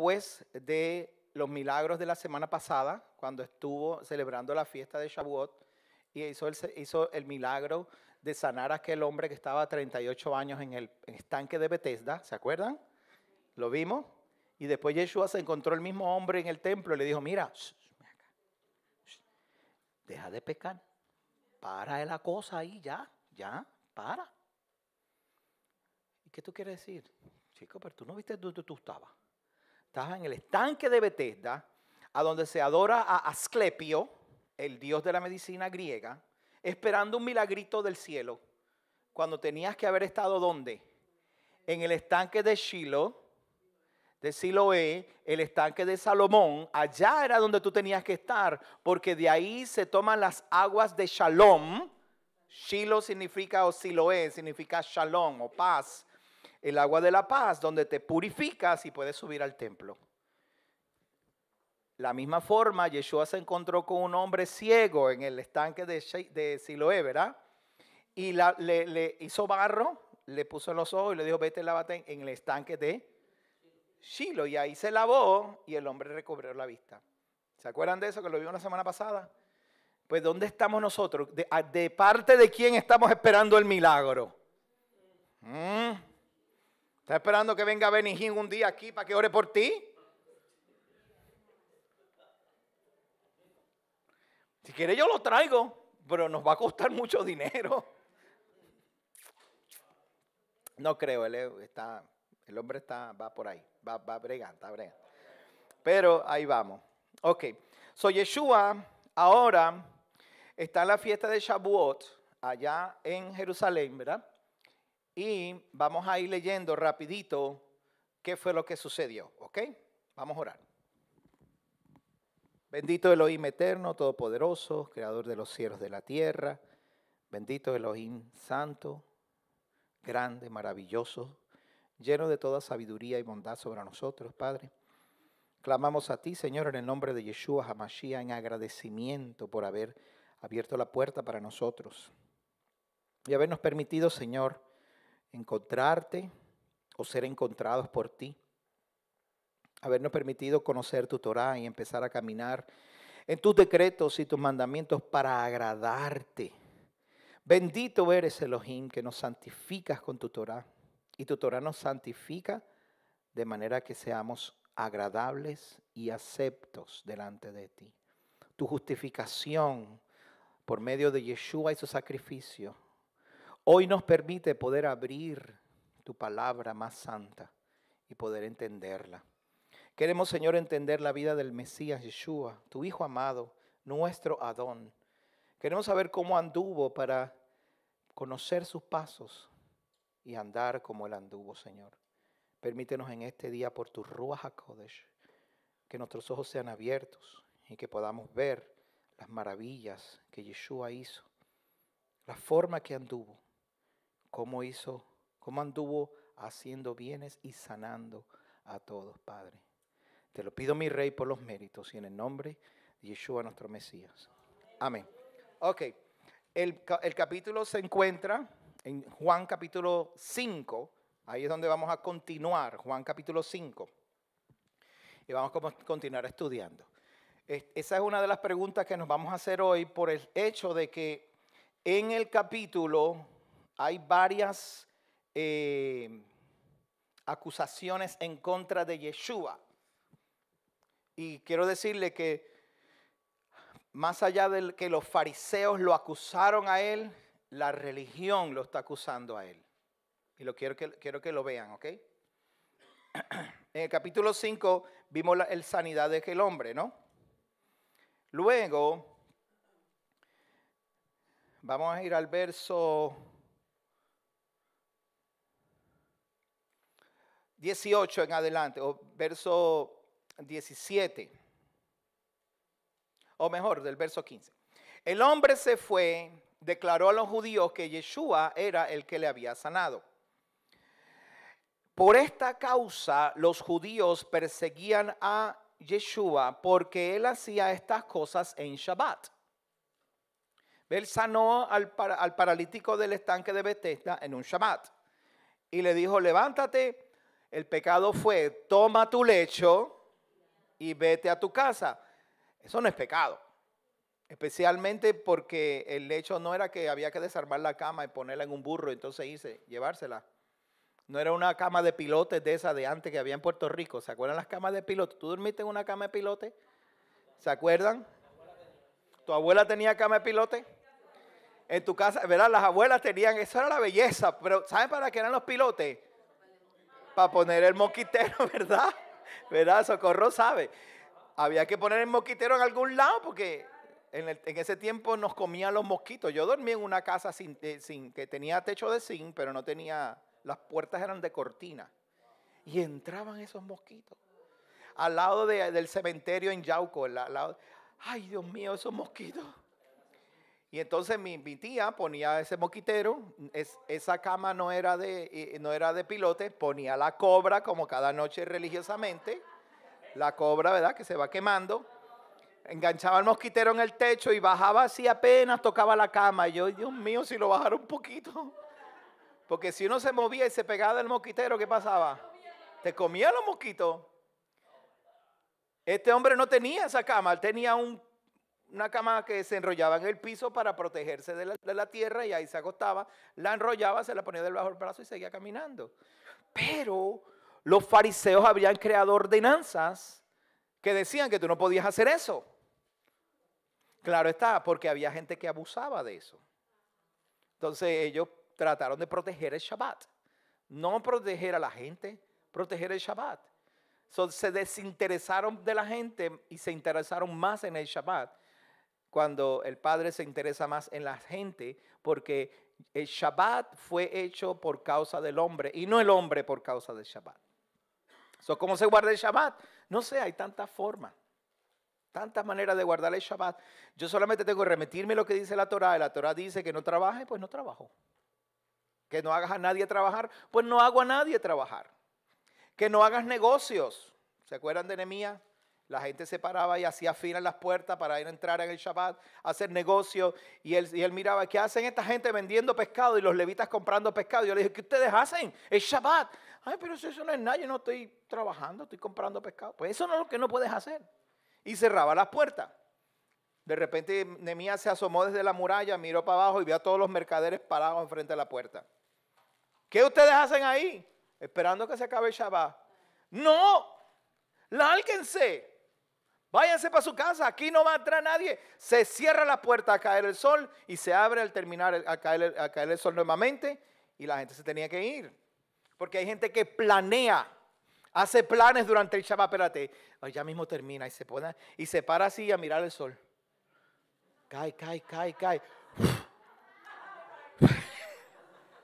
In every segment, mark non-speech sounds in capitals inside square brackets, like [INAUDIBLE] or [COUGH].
después de los milagros de la semana pasada, cuando estuvo celebrando la fiesta de Shavuot y hizo el, milagro de sanar a aquel hombre que estaba 38 años en el estanque de Bethesda, ¿se acuerdan? Lo vimos. Y después Yeshua se encontró el mismo hombre en el templo y le dijo, mira, deja de pecar, para la cosa ahí, ya, ya, para. ¿Y qué tú quieres decir? Chico, pero tú no viste dónde tú estabas estaba en el estanque de Bethesda, a donde se adora a Asclepio, el dios de la medicina griega, esperando un milagrito del cielo, cuando tenías que haber estado ¿dónde? En el estanque de Shiloh, de Siloé, el estanque de Salomón, allá era donde tú tenías que estar, porque de ahí se toman las aguas de Shalom. Shiloh significa, o Siloé significa Shalom o paz el agua de la paz, donde te purificas y puedes subir al templo. La misma forma, Yeshua se encontró con un hombre ciego en el estanque de, Siloé, ¿verdad? Y le, hizo barro, le puso en los ojos y le dijo, vete, lávate en el estanque de Shiloh. Y ahí se lavó y el hombre recobró la vista. ¿Se acuerdan de eso que lo vimos la semana pasada? Pues ¿dónde estamos nosotros? ¿De, parte de quién estamos esperando el milagro? ¿Mm? ¿Estás esperando que venga Benijín un día aquí para que ore por ti? Si quiere yo lo traigo, pero nos va a costar mucho dinero. No creo, está, el hombre está, va por ahí, va, va bregando, está bregando. Pero ahí vamos. Ok, soy Yeshua ahora está en la fiesta de Shavuot allá en Jerusalén, ¿verdad? Y vamos a ir leyendo rapidito qué fue lo que sucedió, ¿ok? Vamos a orar. Bendito Elohim eterno, todopoderoso, creador de los cielos de la tierra. Bendito Elohim santo, grande, maravilloso, lleno de toda sabiduría y bondad sobre nosotros, Padre. Clamamos a ti, Señor, en el nombre de Yeshua Hamashiach, en agradecimiento por haber abierto la puerta para nosotros y habernos permitido, Señor, encontrarte o ser encontrados por ti, habernos permitido conocer tu Torah y empezar a caminar en tus decretos y tus mandamientos para agradarte. Bendito eres Elohim que nos santificas con tu Torah y tu Torah nos santifica de manera que seamos agradables y aceptos delante de ti. Tu justificación por medio de Yeshua y su sacrificio Hoy nos permite poder abrir tu palabra más santa y poder entenderla. Queremos, Señor, entender la vida del Mesías Yeshua, tu Hijo amado, nuestro Adón. Queremos saber cómo anduvo para conocer sus pasos y andar como él anduvo, Señor. Permítenos en este día por tu Ruach HaKodesh que nuestros ojos sean abiertos y que podamos ver las maravillas que Yeshua hizo, la forma que anduvo cómo hizo, cómo anduvo haciendo bienes y sanando a todos, Padre. Te lo pido, mi Rey, por los méritos y en el nombre de Yeshua, nuestro Mesías. Amén. Ok, el, el capítulo se encuentra en Juan capítulo 5. Ahí es donde vamos a continuar, Juan capítulo 5. Y vamos a continuar estudiando. Esa es una de las preguntas que nos vamos a hacer hoy por el hecho de que en el capítulo hay varias eh, acusaciones en contra de Yeshua. Y quiero decirle que más allá de que los fariseos lo acusaron a él, la religión lo está acusando a él. Y lo quiero que, quiero que lo vean, ¿ok? [CLEARS THROAT] En el capítulo 5 vimos la el sanidad de aquel hombre, ¿no? Luego, vamos a ir al verso 18 en adelante, o verso 17, o mejor, del verso 15. El hombre se fue, declaró a los judíos que Yeshua era el que le había sanado. Por esta causa los judíos perseguían a Yeshua porque él hacía estas cosas en Shabbat. Él sanó al, al paralítico del estanque de Bethesda en un Shabbat y le dijo, levántate el pecado fue, toma tu lecho y vete a tu casa. Eso no es pecado. Especialmente porque el lecho no era que había que desarmar la cama y ponerla en un burro, entonces hice llevársela. No era una cama de pilotes de esa de antes que había en Puerto Rico. ¿Se acuerdan las camas de pilote? ¿Tú dormiste en una cama de pilote? ¿Se acuerdan? ¿Tu abuela tenía cama de pilote? En tu casa, ¿verdad? Las abuelas tenían, eso era la belleza, pero ¿saben para qué eran los pilotes? a poner el mosquitero, [LAUGHS] ¿verdad? ¿Verdad? Socorro sabe. Había que poner el mosquitero en algún lado porque en, ese tiempo nos comían los mosquitos. Yo dormí en una casa sin, eh, sin, que tenía techo de zinc, pero no tenía, las puertas eran de cortina. Y entraban esos mosquitos. Al lado del cementerio en Yauco, al lado, ay Dios mío, esos mosquitos. Y entonces mi, tía ponía ese mosquitero, esa cama no era, de, eh, eh, no era de pilote, ponía la cobra como cada noche religiosamente, la cobra, ¿verdad? Que se va quemando. Enganchaba el mosquitero en el techo y bajaba así apenas tocaba la cama. yo, Dios mío, si lo bajara un poquito. Porque si uno se movía y se pegaba el mosquitero, ¿qué pasaba? Te comía los mosquitos. Este hombre no tenía esa cama, él tenía un una cama que se enrollaba en el piso para protegerse de la, tierra y ahí se acostaba, la enrollaba, se la ponía debajo del brazo y seguía caminando. Pero los fariseos habían creado ordenanzas que decían que tú no podías hacer eso. Claro está, porque había gente que abusaba de eso. Entonces ellos trataron de proteger el Shabbat. No proteger a la gente, proteger el Shabbat. se desinteresaron de la gente y se interesaron más en el Shabbat cuando el Padre se interesa más en la gente, porque el Shabbat fue hecho por causa del hombre y no el hombre por causa del Shabbat. ¿Cómo se guarda el Shabbat? No sé, hay tantas formas, tantas maneras de guardar el Shabbat. Yo solamente tengo que remitirme lo que dice la Torah. La Torah dice que no trabaje, pues no trabajo. Que no hagas a nadie trabajar, pues no hago a nadie trabajar. Que no hagas negocios. ¿Se acuerdan de Nehemías? La gente se paraba y hacía fila en las puertas para ir a entrar en el Shabbat, hacer negocio. Y él, miraba, ¿qué hacen esta gente vendiendo pescado y los levitas comprando pescado? yo le dije, ¿qué ustedes hacen? El Shabbat. Ay, pero eso, no es nada, yo no estoy trabajando, estoy comprando pescado. Pues eso no es lo que no puedes hacer. Y cerraba las puertas. De repente Nemías se asomó desde la muralla, miró para abajo y vio a todos los mercaderes parados enfrente de la puerta. ¿Qué ustedes hacen ahí? Esperando que se acabe el Shabbat. No, lárguense. Váyanse para su casa, aquí no va a entrar nadie. Se cierra la puerta a caer el sol y se abre al terminar, a caer, a caer el sol nuevamente y la gente se tenía que ir. Porque hay gente que planea, hace planes durante el Shabbat, espérate, ya mismo termina y se pone y se para así a mirar el sol. Cae, cae, cae, cae. [LAUGHS]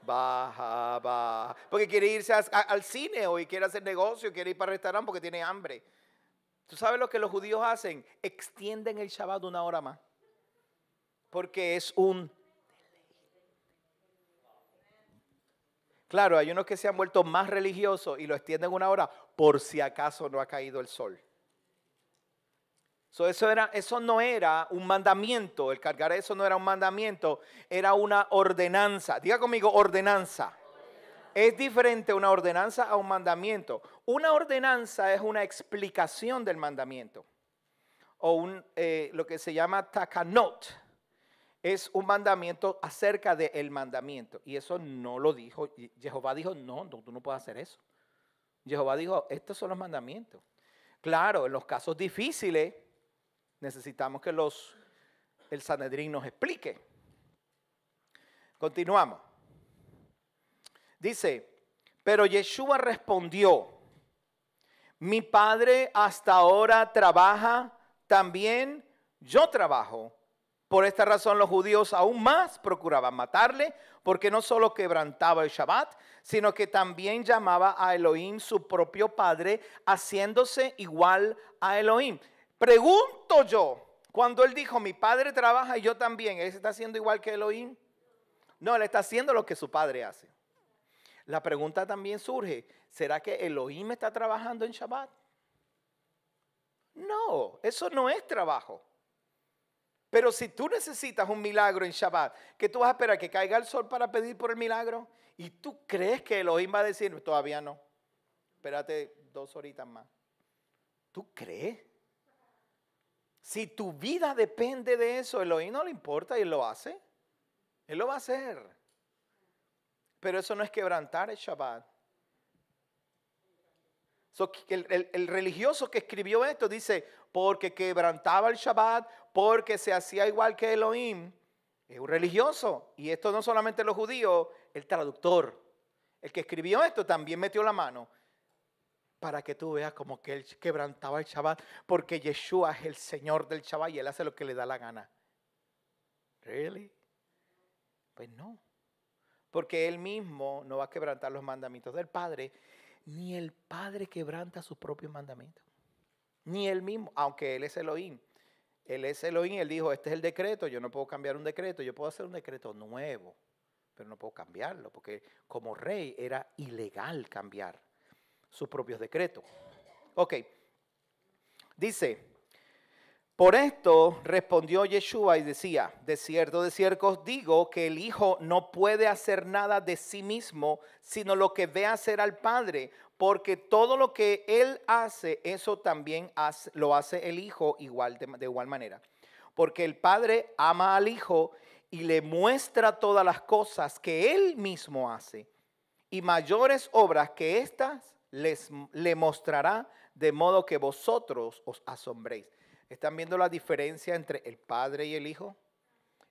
Baja, baja. Porque quiere irse al cine o quiere hacer negocio, quiere ir para el restaurante porque tiene hambre. ¿Tú sabes lo que los judíos hacen? Extienden el Shabbat una hora más. Porque es un Claro, hay unos que se han vuelto más religiosos y lo extienden una hora por si acaso no ha caído el sol. eso, era, eso no era un mandamiento, el cargar eso no era un mandamiento, era una ordenanza. Diga conmigo, ordenanza. Es diferente una ordenanza a un mandamiento. Una ordenanza es una explicación del mandamiento o eh, lo que se llama takanot. Es un mandamiento acerca del mandamiento. Y eso no lo dijo. Jehová dijo, no, no, tú no puedes hacer eso. Jehová dijo, estos son los mandamientos. Claro, en los casos difíciles necesitamos que los, el Sanedrín nos explique. Continuamos. Dice, pero Yeshua respondió, mi padre hasta ahora trabaja, también yo trabajo. Por esta razón los judíos aún más procuraban matarle, porque no solo quebrantaba el Shabbat, sino que también llamaba a Elohim su propio padre, haciéndose igual a Elohim. Pregunto yo, cuando él dijo, mi padre trabaja y yo también, ¿él se está haciendo igual que Elohim? No, él está haciendo lo que su padre hace. La pregunta también surge, ¿Será que Elohim está trabajando en Shabbat? No, eso no es trabajo. Pero si tú necesitas un milagro en Shabbat, que tú vas a esperar que caiga el sol para pedir por el milagro, y tú crees que Elohim va a decir, todavía no, espérate dos horitas más. ¿Tú crees? Si tu vida depende de eso, Elohim no le importa y él lo hace. Él lo va a hacer. Pero eso no es quebrantar el Shabbat el, el, religioso que escribió esto dice, porque quebrantaba el Shabbat, porque se hacía igual que Elohim, es un religioso. Y esto no solamente los judíos, el traductor, el que escribió esto también metió la mano para que tú veas como que él quebrantaba el Shabbat, porque Yeshua es el Señor del Shabbat y él hace lo que le da la gana. ¿Really? Pues no, porque él mismo no va a quebrantar los mandamientos del Padre ni el Padre quebranta sus propios mandamientos. Ni él mismo, aunque él es Elohim. Él es Elohim, él dijo, este es el decreto, yo no puedo cambiar un decreto, yo puedo hacer un decreto nuevo, pero no puedo cambiarlo, porque como rey era ilegal cambiar sus propios decretos. Ok, dice por esto respondió Yeshua y decía, de cierto, de cierto os digo que el Hijo no puede hacer nada de sí mismo, sino lo que ve hacer al Padre, porque todo lo que Él hace, eso también lo hace el Hijo igual, de, igual manera. Porque el Padre ama al Hijo y le muestra todas las cosas que Él mismo hace, y mayores obras que éstas les, le mostrará, de modo que vosotros os asombréis. ¿Están viendo la diferencia entre el Padre y el Hijo?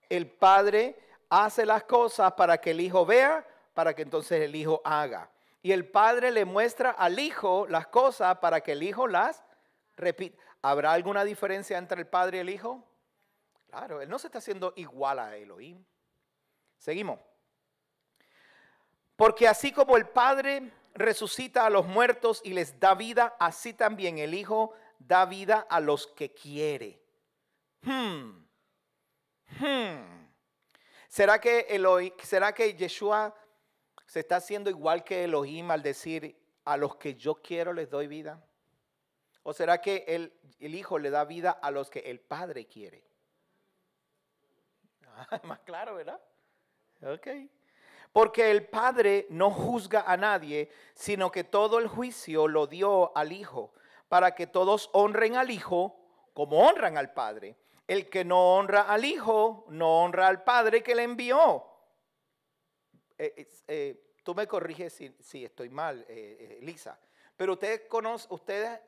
El Padre hace las cosas para que el Hijo vea, para que entonces el Hijo haga. Y el Padre le muestra al Hijo las cosas para que el Hijo las repita. ¿Habrá alguna diferencia entre el Padre y el Hijo? Claro, Él no se está haciendo igual a Elohim. Seguimos. Porque así como el Padre resucita a los muertos y les da vida, así también el Hijo resucita da vida a los que quiere. Hmm. Hmm. ¿Será que, ¿Será que Yeshua se está haciendo igual que Elohim al decir, a los que yo quiero les doy vida? ¿O será que el, Hijo le da vida a los que el Padre quiere? [LAUGHS] Ah, más claro, ¿verdad? Ok. Porque el Padre no juzga a nadie, sino que todo el juicio lo dio al Hijo para que todos honren al Hijo como honran al Padre. El que no honra al Hijo, no honra al Padre que le envió. Eh, eh, tú me corriges si, estoy mal, eh, Lisa. Pero ustedes conocen, ustedes,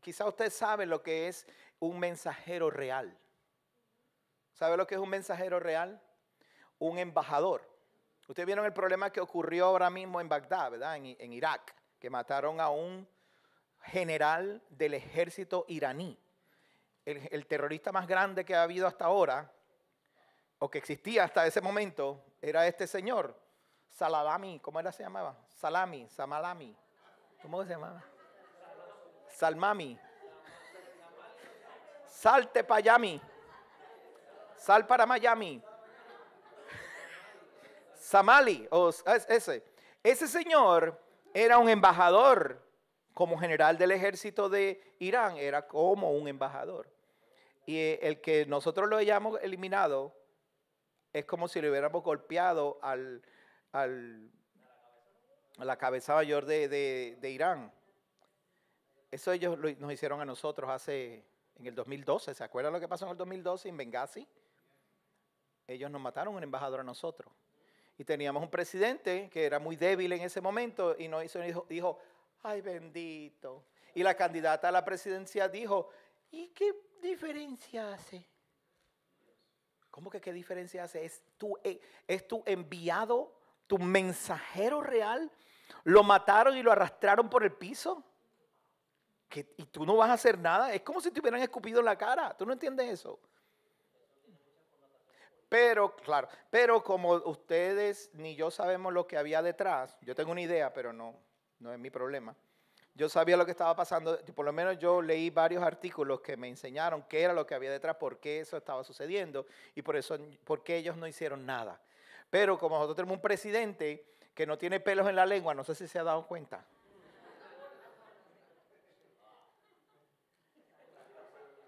quizá ustedes saben lo que es un mensajero real. ¿Sabe lo que es un mensajero real? Un embajador. Ustedes vieron el problema que ocurrió ahora mismo en Bagdad, ¿verdad? en Irak, que mataron a un general del ejército iraní, el, terrorista más grande que ha habido hasta ahora, o que existía hasta ese momento, era este señor, Salami, ¿cómo era se llamaba? Salami, Samalami, ¿cómo se llamaba? Salmami. Salte para Miami. Sal para Miami. Samali, o ese. Ese señor era un embajador como general del ejército de Irán, era como un embajador. Y eh, el que nosotros lo hayamos eliminado es como si le hubiéramos golpeado al, a la cabeza mayor de, Irán. Eso ellos nos hicieron a nosotros hace, en el 2012. ¿Se acuerdan lo que pasó en el 2012 en Benghazi? Ellos nos mataron un embajador a nosotros. Y teníamos un presidente que era muy débil en ese momento y nos hizo, dijo, dijo ay bendito. Y la candidata a la presidencia dijo, ¿y qué diferencia hace? ¿Cómo que qué diferencia hace? ¿Es tu, eh, es tu enviado, tu mensajero real? ¿Lo mataron y lo arrastraron por el piso? ¿Y tú no vas a hacer nada? Es como si te hubieran escupido en la cara. ¿Tú no entiendes eso? Pero, claro, pero como ustedes ni yo sabemos lo que había detrás, yo tengo una idea, pero no, no es mi problema. Yo sabía lo que estaba pasando, por lo menos yo leí varios artículos que me enseñaron qué era lo que había detrás, por qué eso estaba sucediendo y por eso, por qué ellos no hicieron nada. Pero como nosotros tenemos un presidente que no tiene pelos en la lengua, no sé si se ha dado cuenta.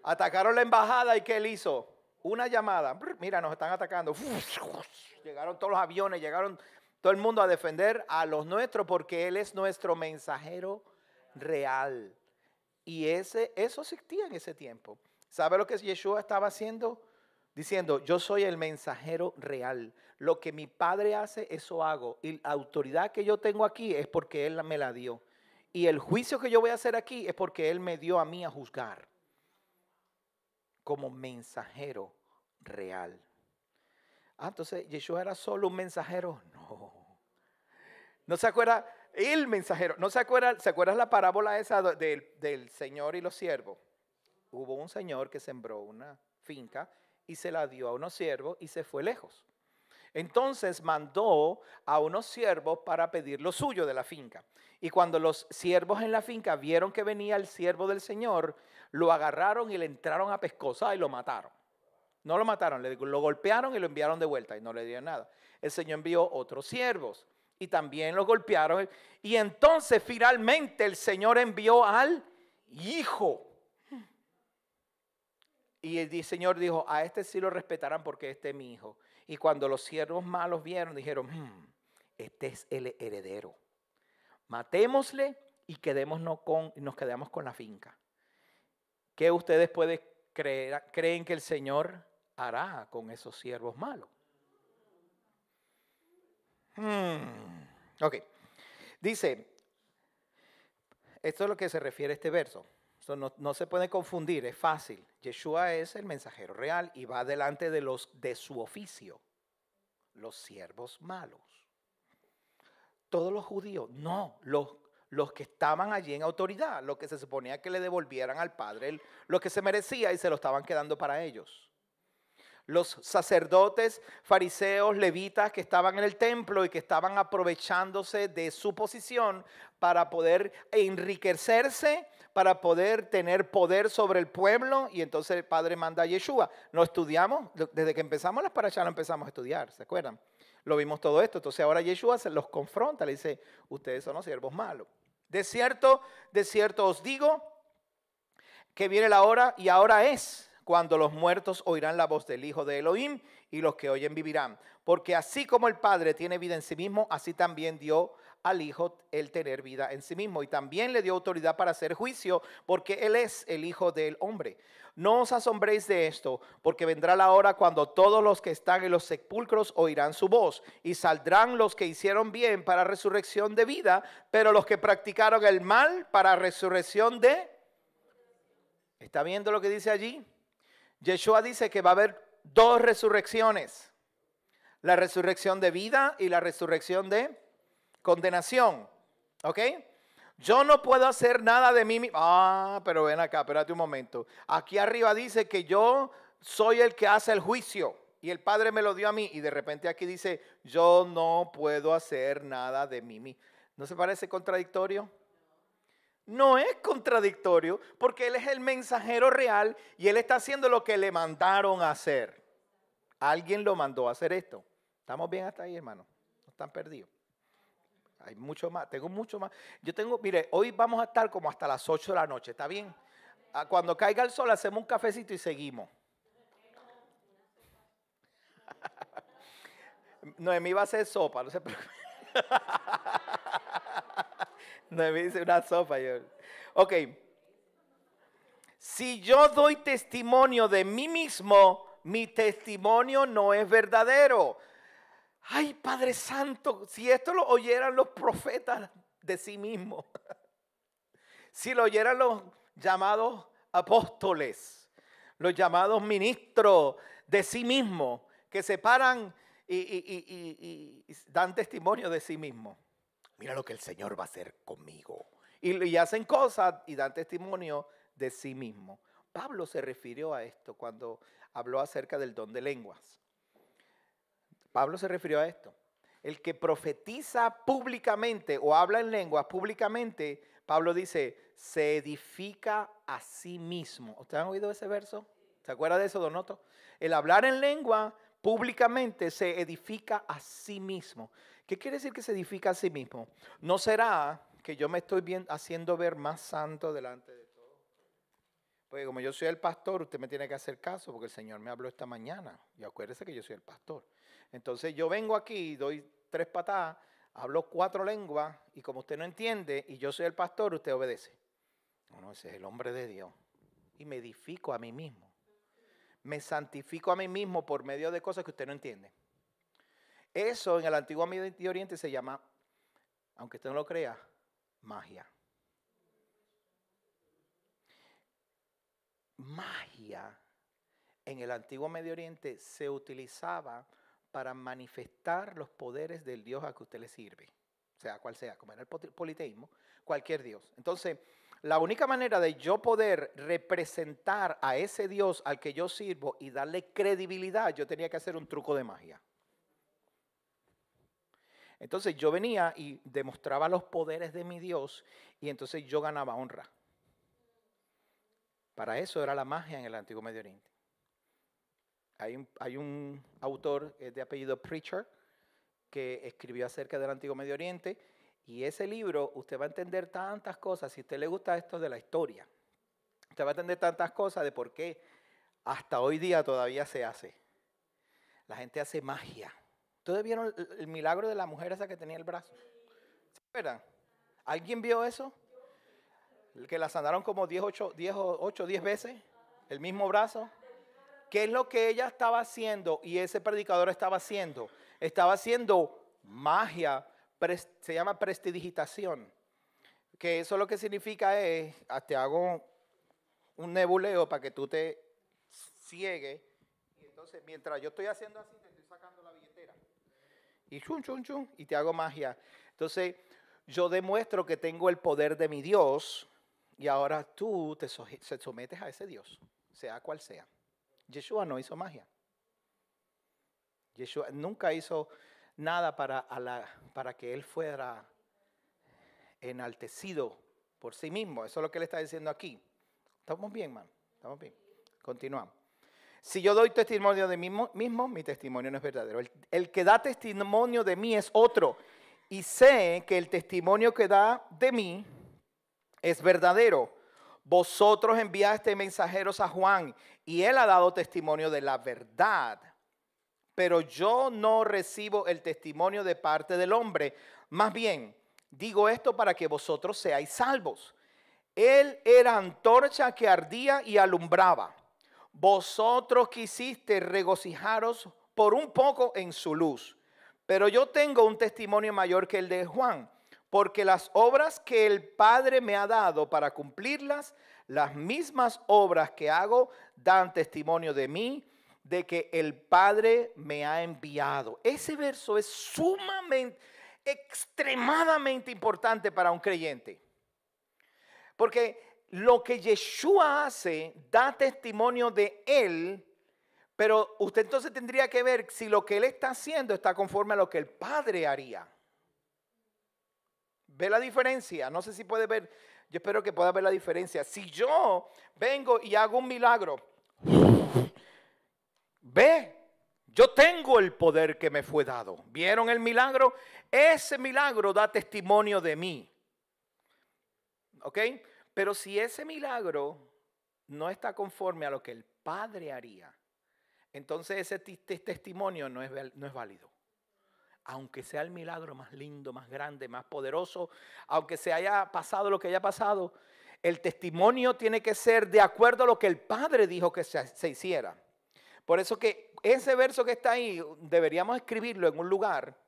Atacaron la embajada y ¿qué él hizo? Una llamada. Mira, nos están atacando. [LAUGHS] Llegaron todos los aviones, llegaron todo el mundo a defender a los nuestros porque Él es nuestro mensajero real. Y ese, eso existía en ese tiempo. ¿Sabe lo que Yeshua estaba haciendo? Diciendo, yo soy el mensajero real. Lo que mi padre hace, eso hago. Y la autoridad que yo tengo aquí es porque Él me la dio. Y el juicio que yo voy a hacer aquí es porque Él me dio a mí a juzgar como mensajero real. Ah, entonces Yeshua era solo un mensajero. [LAUGHS] No. ¿No se acuerda? El mensajero. ¿No se acuerda? ¿Se acuerdan la parábola esa del, del Señor y los siervos? Hubo un señor que sembró una finca y se la dio a unos siervos y se fue lejos. Entonces mandó a unos siervos para pedir lo suyo de la finca. Y cuando los siervos en la finca vieron que venía el siervo del Señor, lo agarraron y le entraron a pescosa y lo mataron. No lo mataron, lo golpearon y lo enviaron de vuelta y no le dieron nada. El Señor envió otros siervos y también lo golpearon. Y entonces finalmente el Señor envió al hijo. Y el Señor dijo, a este sí lo respetarán porque este es mi hijo. Y cuando los siervos malos vieron, dijeron, hmm, este es el heredero. Matémosle y quedémonos con, nos quedamos con la finca. ¿Qué ustedes pueden creer, creen que el Señor hará con esos siervos malos? Hmm, ok. Dice, esto es lo que se refiere a este verso. no, se puede confundir, es fácil. Yeshua es el mensajero real y va delante de los de su oficio, los siervos malos. Todos los judíos, no, los, los que estaban allí en autoridad, los que se suponía que le devolvieran al Padre lo que se merecía y se lo estaban quedando para ellos los sacerdotes, fariseos, levitas que estaban en el templo y que estaban aprovechándose de su posición para poder enriquecerse, para poder tener poder sobre el pueblo. Y entonces el padre manda a Yeshua. No estudiamos, desde que empezamos las parachas, no empezamos a estudiar, ¿se acuerdan? Lo vimos todo esto. Entonces ahora Yeshua se los confronta, le dice, ustedes son los siervos malos. De cierto, de cierto os digo que viene la hora y ahora es cuando los muertos oirán la voz del Hijo de Elohim y los que oyen vivirán. Porque así como el Padre tiene vida en sí mismo, así también dio al Hijo el tener vida en sí mismo. Y también le dio autoridad para hacer juicio, porque Él es el Hijo del Hombre. No os asombréis de esto, porque vendrá la hora cuando todos los que están en los sepulcros oirán su voz, y saldrán los que hicieron bien para resurrección de vida, pero los que practicaron el mal para resurrección de... ¿Está viendo lo que dice allí? Yeshua dice que va a haber dos resurrecciones. La resurrección de vida y la resurrección de condenación. ¿Ok? Yo no puedo hacer nada de mí Ah, pero ven acá, espérate un momento. Aquí arriba dice que yo soy el que hace el juicio y el Padre me lo dio a mí. Y de repente aquí dice, yo no puedo hacer nada de mí ¿No se parece contradictorio? no es contradictorio porque Él es el mensajero real y Él está haciendo lo que le mandaron a hacer. Alguien lo mandó a hacer esto. ¿Estamos bien hasta ahí, hermano? No están perdidos. Hay mucho más, tengo mucho más. Yo tengo, mire, hoy vamos a estar como hasta las 8 de la noche, ¿está bien? Ah, cuando caiga el sol hacemos un cafecito y seguimos. [LAUGHS] Noemí va a hacer sopa, no se preocupe. [LAUGHS] No [LAUGHS] me dice una sopa, yo. Ok. Si yo doy testimonio de mí mismo, mi testimonio no es verdadero. Ay, Padre Santo, si esto lo oyeran los profetas de sí mismos, [LAUGHS] si lo oyeran los llamados apóstoles, los llamados ministros de sí mismos, que se paran y, y dan testimonio de sí mismos mira lo que el Señor va a hacer conmigo. Y, hacen cosas y dan testimonio de sí mismo. Pablo se refirió a esto cuando habló acerca del don de lenguas. Pablo se refirió a esto. El que profetiza públicamente o habla en lenguas públicamente, Pablo dice, se edifica a sí mismo. ¿Ustedes han oído ese verso? ¿Se acuerda de eso, Donoto? El hablar en lengua públicamente se edifica a sí mismo. ¿Qué quiere decir que se edifica a sí mismo? ¿No será que yo me estoy bien, haciendo ver más santo delante de todos? Porque como yo soy el pastor, usted me tiene que hacer caso porque el Señor me habló esta mañana. Y acuérdese que yo soy el pastor. Entonces yo vengo aquí, doy tres patadas, hablo cuatro lenguas y como usted no entiende y yo soy el pastor, usted obedece. No, no, ese es el hombre de Dios. Y me edifico a mí mismo. Me santifico a mí mismo por medio de cosas que usted no entiende. Eso en el antiguo Medio Oriente se llama, aunque usted no lo crea, magia. Magia en el antiguo Medio Oriente se utilizaba para manifestar los poderes del Dios a que usted le sirve, sea cual sea, como era el politeísmo, cualquier Dios. Entonces, la única manera de yo poder representar a ese Dios al que yo sirvo y darle credibilidad, yo tenía que hacer un truco de magia. Entonces yo venía y demostraba los poderes de mi Dios y entonces yo ganaba honra. Para eso era la magia en el Antiguo Medio Oriente. Hay un, autor de apellido Preacher que escribió acerca del Antiguo Medio Oriente y ese libro usted va a entender tantas cosas, si a usted le gusta esto de la historia, usted va a entender tantas cosas de por qué hasta hoy día todavía se hace. La gente hace magia ¿Ustedes vieron el, milagro de la mujer esa que tenía el brazo? ¿Se ¿Alguien vio eso? que la sanaron como 10, 8, 10, 8, 10 veces, el mismo brazo. ¿Qué es lo que ella estaba haciendo y ese predicador estaba haciendo? Estaba haciendo magia, se llama prestidigitación. Que eso lo que significa es, ah, te hago un nebuleo para que tú te ciegues. Y entonces, mientras yo estoy haciendo así, y chun, chun, chun, y te hago magia. Entonces, yo demuestro que tengo el poder de mi Dios y ahora tú te sometes a ese Dios, sea cual sea. Yeshua no hizo magia. Yeshua nunca hizo nada para, para que él fuera enaltecido por sí mismo. Eso es lo que él está diciendo aquí. Estamos bien, man. Estamos bien. Continuamos. Si yo doy testimonio de mí mismo, mi testimonio no es verdadero. El, que da testimonio de mí es otro. Y sé que el testimonio que da de mí es verdadero. Vosotros enviaste mensajeros a Juan y él ha dado testimonio de la verdad. Pero yo no recibo el testimonio de parte del hombre. Más bien, digo esto para que vosotros seáis salvos. Él era antorcha que ardía y alumbraba vosotros quisiste regocijaros por un poco en su luz. Pero yo tengo un testimonio mayor que el de Juan, porque las obras que el Padre me ha dado para cumplirlas, las mismas obras que hago dan testimonio de mí, de que el Padre me ha enviado. Ese verso es sumamente, extremadamente importante para un creyente. Porque lo que Yeshua hace da testimonio de él, pero usted entonces tendría que ver si lo que él está haciendo está conforme a lo que el Padre haría. ¿Ve la diferencia? No sé si puede ver, yo espero que pueda ver la diferencia. Si yo vengo y hago un milagro, ve, yo tengo el poder que me fue dado. ¿Vieron el milagro? Ese milagro da testimonio de mí. ¿Ok? Pero si ese milagro no está conforme a lo que el Padre haría, entonces ese testimonio no es, no es válido. Aunque sea el milagro más lindo, más grande, más poderoso, aunque se haya pasado lo que haya pasado, el testimonio tiene que ser de acuerdo a lo que el Padre dijo que se, hiciera. Por eso que ese verso que está ahí, deberíamos escribirlo en un lugar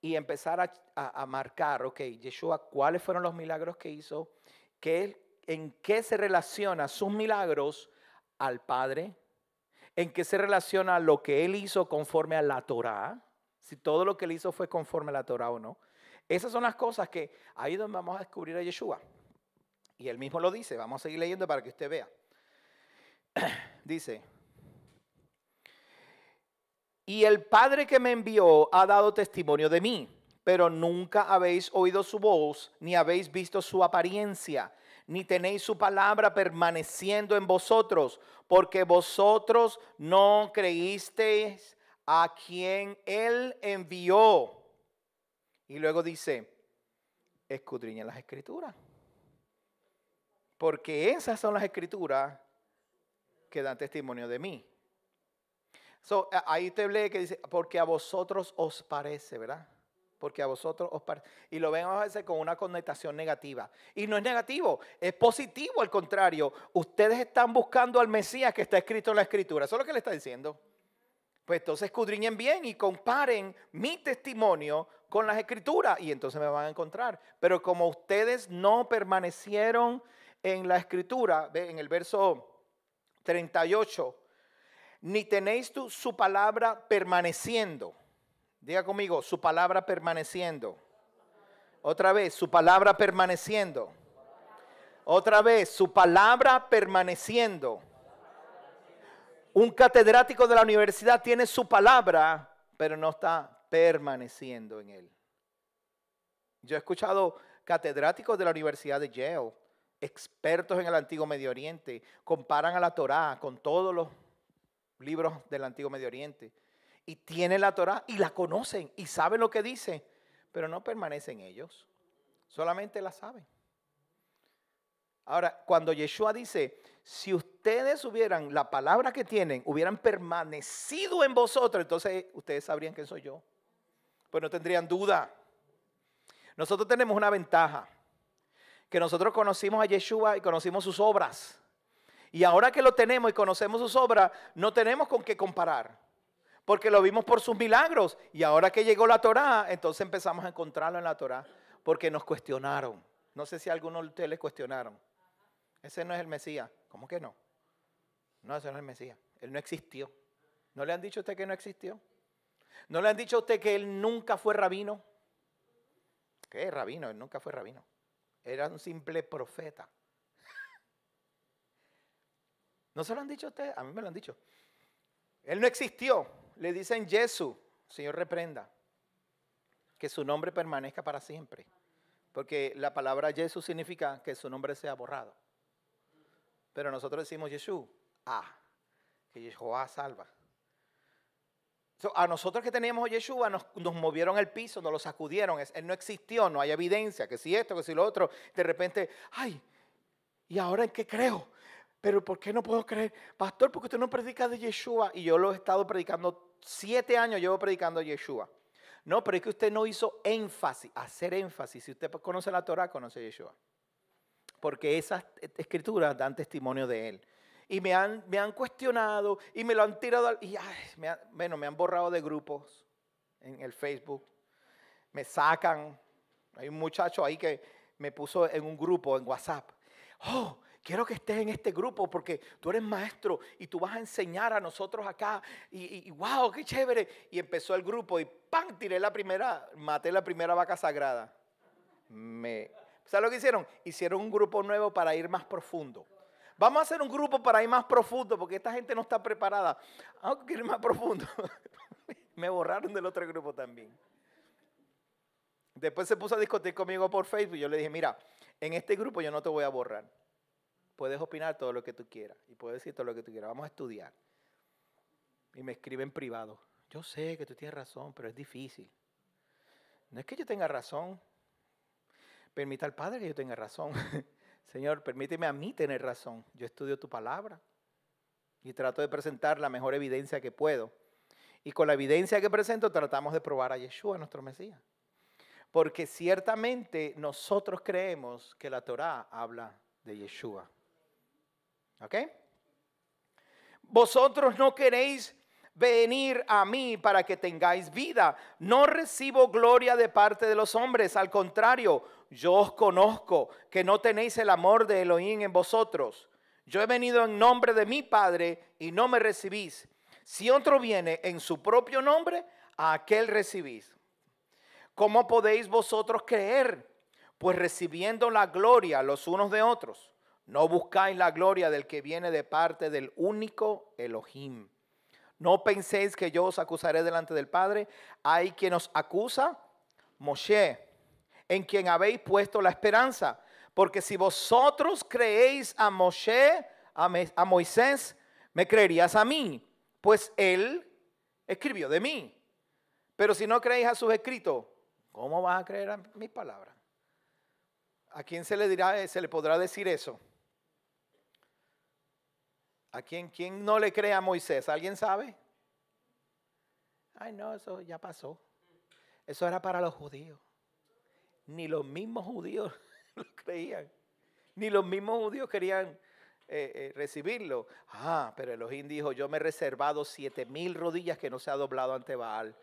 y empezar a, a, a, marcar, ok, Yeshua, cuáles fueron los milagros que hizo, que, en qué se relaciona sus milagros al Padre, en qué se relaciona lo que él hizo conforme a la Torá, si todo lo que él hizo fue conforme a la Torá o no. Esas son las cosas que ahí es donde vamos a descubrir a Yeshua. Y él mismo lo dice, vamos a seguir leyendo para que usted vea. [CLEARS THROAT] dice, y el Padre que me envió ha dado testimonio de mí pero nunca habéis oído su voz, ni habéis visto su apariencia, ni tenéis su palabra permaneciendo en vosotros, porque vosotros no creísteis a quien él envió. Y luego dice, escudriña las escrituras, porque esas son las escrituras que dan testimonio de mí. So, ahí te lee que dice, porque a vosotros os parece, ¿verdad? porque a vosotros os Y lo ven a veces con una connotación negativa. Y no es negativo, es positivo, al contrario. Ustedes están buscando al Mesías que está escrito en la Escritura. Eso es lo que le está diciendo. Pues entonces escudriñen bien y comparen mi testimonio con las Escrituras. Y entonces me van a encontrar. Pero como ustedes no permanecieron en la Escritura, en el verso 38, ni tenéis tu, su palabra permaneciendo Diga conmigo, su palabra permaneciendo. Otra vez, su palabra permaneciendo. Otra vez, su palabra permaneciendo. Un catedrático de la universidad tiene su palabra, pero no está permaneciendo en él. Yo he escuchado catedráticos de la Universidad de Yale, expertos en el Antiguo Medio Oriente, comparan a la Torá con todos los libros del Antiguo Medio Oriente y tienen la Torah y la conocen y saben lo que dice, pero no permanecen ellos, solamente la saben. Ahora, cuando Yeshua dice, si ustedes hubieran la palabra que tienen, hubieran permanecido en vosotros, entonces ustedes sabrían que soy yo. Pues no tendrían duda. Nosotros tenemos una ventaja, que nosotros conocimos a Yeshua y conocimos sus obras. Y ahora que lo tenemos y conocemos sus obras, no tenemos con qué comparar porque lo vimos por sus milagros. Y ahora que llegó la Torá, entonces empezamos a encontrarlo en la Torá, porque nos cuestionaron. No sé si alguno algunos de ustedes le cuestionaron. Ese no es el Mesías. ¿Cómo que no? No, ese no es el Mesías. Él no existió. ¿No le han dicho a usted que no existió? ¿No le han dicho a usted que él nunca fue rabino? ¿Qué rabino? Él nunca fue rabino. Era un simple profeta. [LAUGHS] ¿No se lo han dicho a usted? A mí me lo han dicho. Él no existió le dicen Jesús, Señor reprenda, que su nombre permanezca para siempre. Porque la palabra Jesús significa que su nombre sea borrado. Pero nosotros decimos Jesús, ah, que Jehová salva. a nosotros que teníamos a Yeshua nos, nos, movieron el piso, nos lo sacudieron. él no existió, no hay evidencia, que si esto, que si lo otro. De repente, ay, ¿y ahora en qué creo? pero ¿por qué no puedo creer? Pastor, porque usted no predica de Yeshua. Y yo lo he estado predicando, siete años llevo predicando Yeshua. No, pero es que usted no hizo énfasis, hacer énfasis. Si usted conoce la Torah, conoce a Yeshua. Porque esas e-, escrituras dan testimonio de él. Y me han, me han cuestionado y me lo han tirado. y ay, me han, bueno, me han borrado de grupos en el Facebook. Me sacan. Hay un muchacho ahí que me puso en un grupo, en WhatsApp. Oh, quiero que estés en este grupo porque tú eres maestro y tú vas a enseñar a nosotros acá. Y, wow, qué chévere. Y empezó el grupo y ¡pam! Tiré la primera, maté la primera vaca sagrada. Me... ¿Sabes lo que hicieron? Hicieron un grupo nuevo para ir más profundo. Vamos a hacer un grupo para ir más profundo porque esta gente no está preparada. Ah, ir más profundo. [LAUGHS] Me borraron del otro grupo también. Después se puso a discutir conmigo por Facebook. Yo le dije, mira, en este grupo yo no te voy a borrar puedes opinar todo lo que tú quieras y puedes decir todo lo que tú quieras. Vamos a estudiar. Y me escribe en privado. Yo sé que tú tienes razón, pero es difícil. No es que yo tenga razón. Permita al Padre que yo tenga razón. [LAUGHS] Señor, permíteme a mí tener razón. Yo estudio tu palabra y trato de presentar la mejor evidencia que puedo. Y con la evidencia que presento tratamos de probar a Yeshua, nuestro Mesías. Porque ciertamente nosotros creemos que la Torah habla de Yeshua. ¿Ok? Vosotros no queréis venir a mí para que tengáis vida. No recibo gloria de parte de los hombres, al contrario, yo os conozco que no tenéis el amor de Elohim en vosotros. Yo he venido en nombre de mi Padre y no me recibís. Si otro viene en su propio nombre, a aquel recibís. ¿Cómo podéis vosotros creer? Pues recibiendo la gloria los unos de otros. No buscáis la gloria del que viene de parte del único Elohim. No penséis que yo os acusaré delante del Padre. Hay quien os acusa, Moshe, en quien habéis puesto la esperanza. Porque si vosotros creéis a Moshe, a, Moisés, me creerías a mí, pues él escribió de mí. Pero si no creéis a sus escritos, ¿cómo vas a creer a mis palabras? ¿A quién se le dirá, se le podrá decir eso? ¿A quién, no le cree a Moisés? ¿Alguien sabe? Ay, no, eso ya pasó. Eso era para los judíos. Ni los mismos judíos [LAUGHS] lo creían. Ni los mismos judíos querían eh, eh, recibirlo. Ah, pero Elohim dijo, yo me he reservado siete mil rodillas que no se ha doblado ante Baal.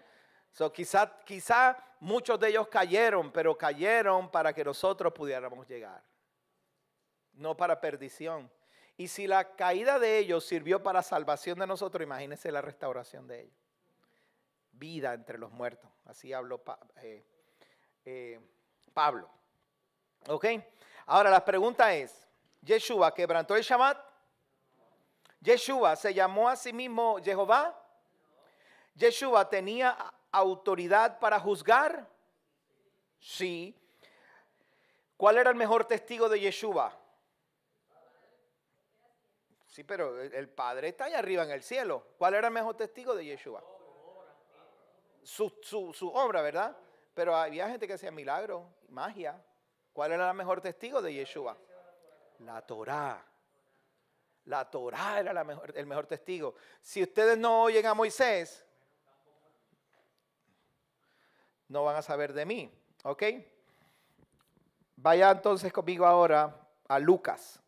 quizá, quizá muchos de ellos cayeron, pero cayeron para que nosotros pudiéramos llegar. No para perdición, y si la caída de ellos sirvió para salvación de nosotros, imagínense la restauración de ellos. Vida entre los muertos. Así habló eh, eh, Pablo. ¿Ok? Ahora la pregunta es, ¿Yeshua quebrantó el Shabbat? ¿Yeshua se llamó a sí mismo Jehová? ¿Yeshua tenía autoridad para juzgar? Sí. ¿Cuál era el mejor testigo de Yeshua? Sí, pero el Padre está allá arriba en el cielo. ¿Cuál era el mejor testigo de Yeshua? Su, obra, ¿verdad? Pero había gente que hacía milagros, magia. ¿Cuál era el mejor testigo de Yeshua? La Torá. La Torá era el mejor testigo. Si ustedes no oyen a Moisés, no van a saber de mí. ¿Ok? Vaya entonces conmigo ahora Lucas.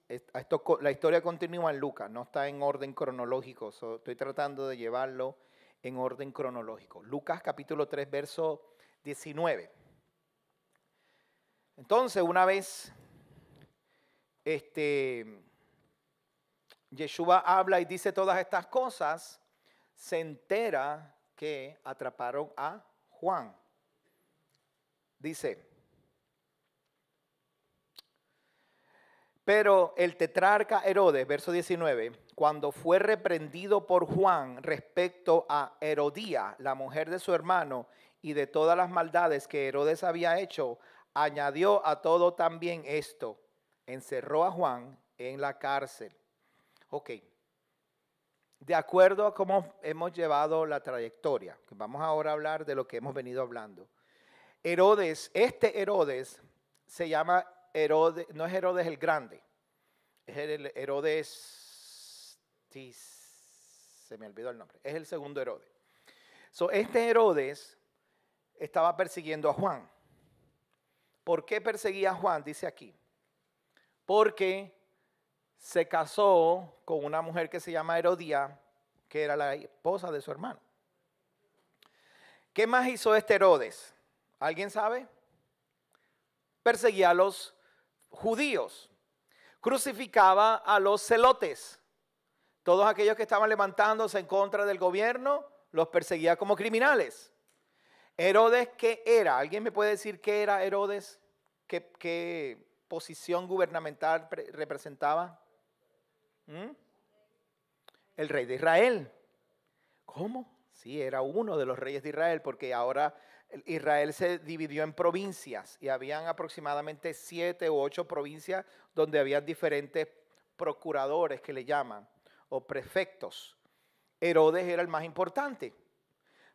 la historia continúa en Lucas, no está en orden cronológico. estoy tratando de llevarlo en orden cronológico. Lucas capítulo 3, verso 19. Entonces, una vez este, Yeshua habla y dice todas estas cosas, se entera que atraparon a Juan. Dice, Pero el tetrarca Herodes, verso 19, cuando fue reprendido por Juan respecto a Herodía, la mujer de su hermano, y de todas las maldades que Herodes había hecho, añadió a todo también esto, encerró a Juan en la cárcel. Ok, de acuerdo a cómo hemos llevado la trayectoria, que vamos ahora a hablar de lo que hemos venido hablando. Herodes, este Herodes se llama Herodes, no es Herodes el Grande, es el Herodes, se me olvidó el nombre, es el segundo Herodes. So, este Herodes estaba persiguiendo a Juan. ¿Por qué perseguía a Juan? Dice aquí. Porque se casó con una mujer que se llama Herodía, que era la esposa de su hermano. ¿Qué más hizo este Herodes? ¿Alguien sabe? Perseguía a los judíos crucificaba a los celotes. Todos aquellos que estaban levantándose en contra del gobierno los perseguía como criminales. Herodes, ¿qué era? ¿Alguien me puede decir qué era Herodes? ¿Qué, posición gubernamental representaba? ¿Mm? El rey de Israel. ¿Cómo? Sí, era uno de los reyes de Israel, porque ahora Israel se dividió en provincias y habían aproximadamente siete u ocho provincias donde había diferentes procuradores que le llaman o prefectos. Herodes era el más importante,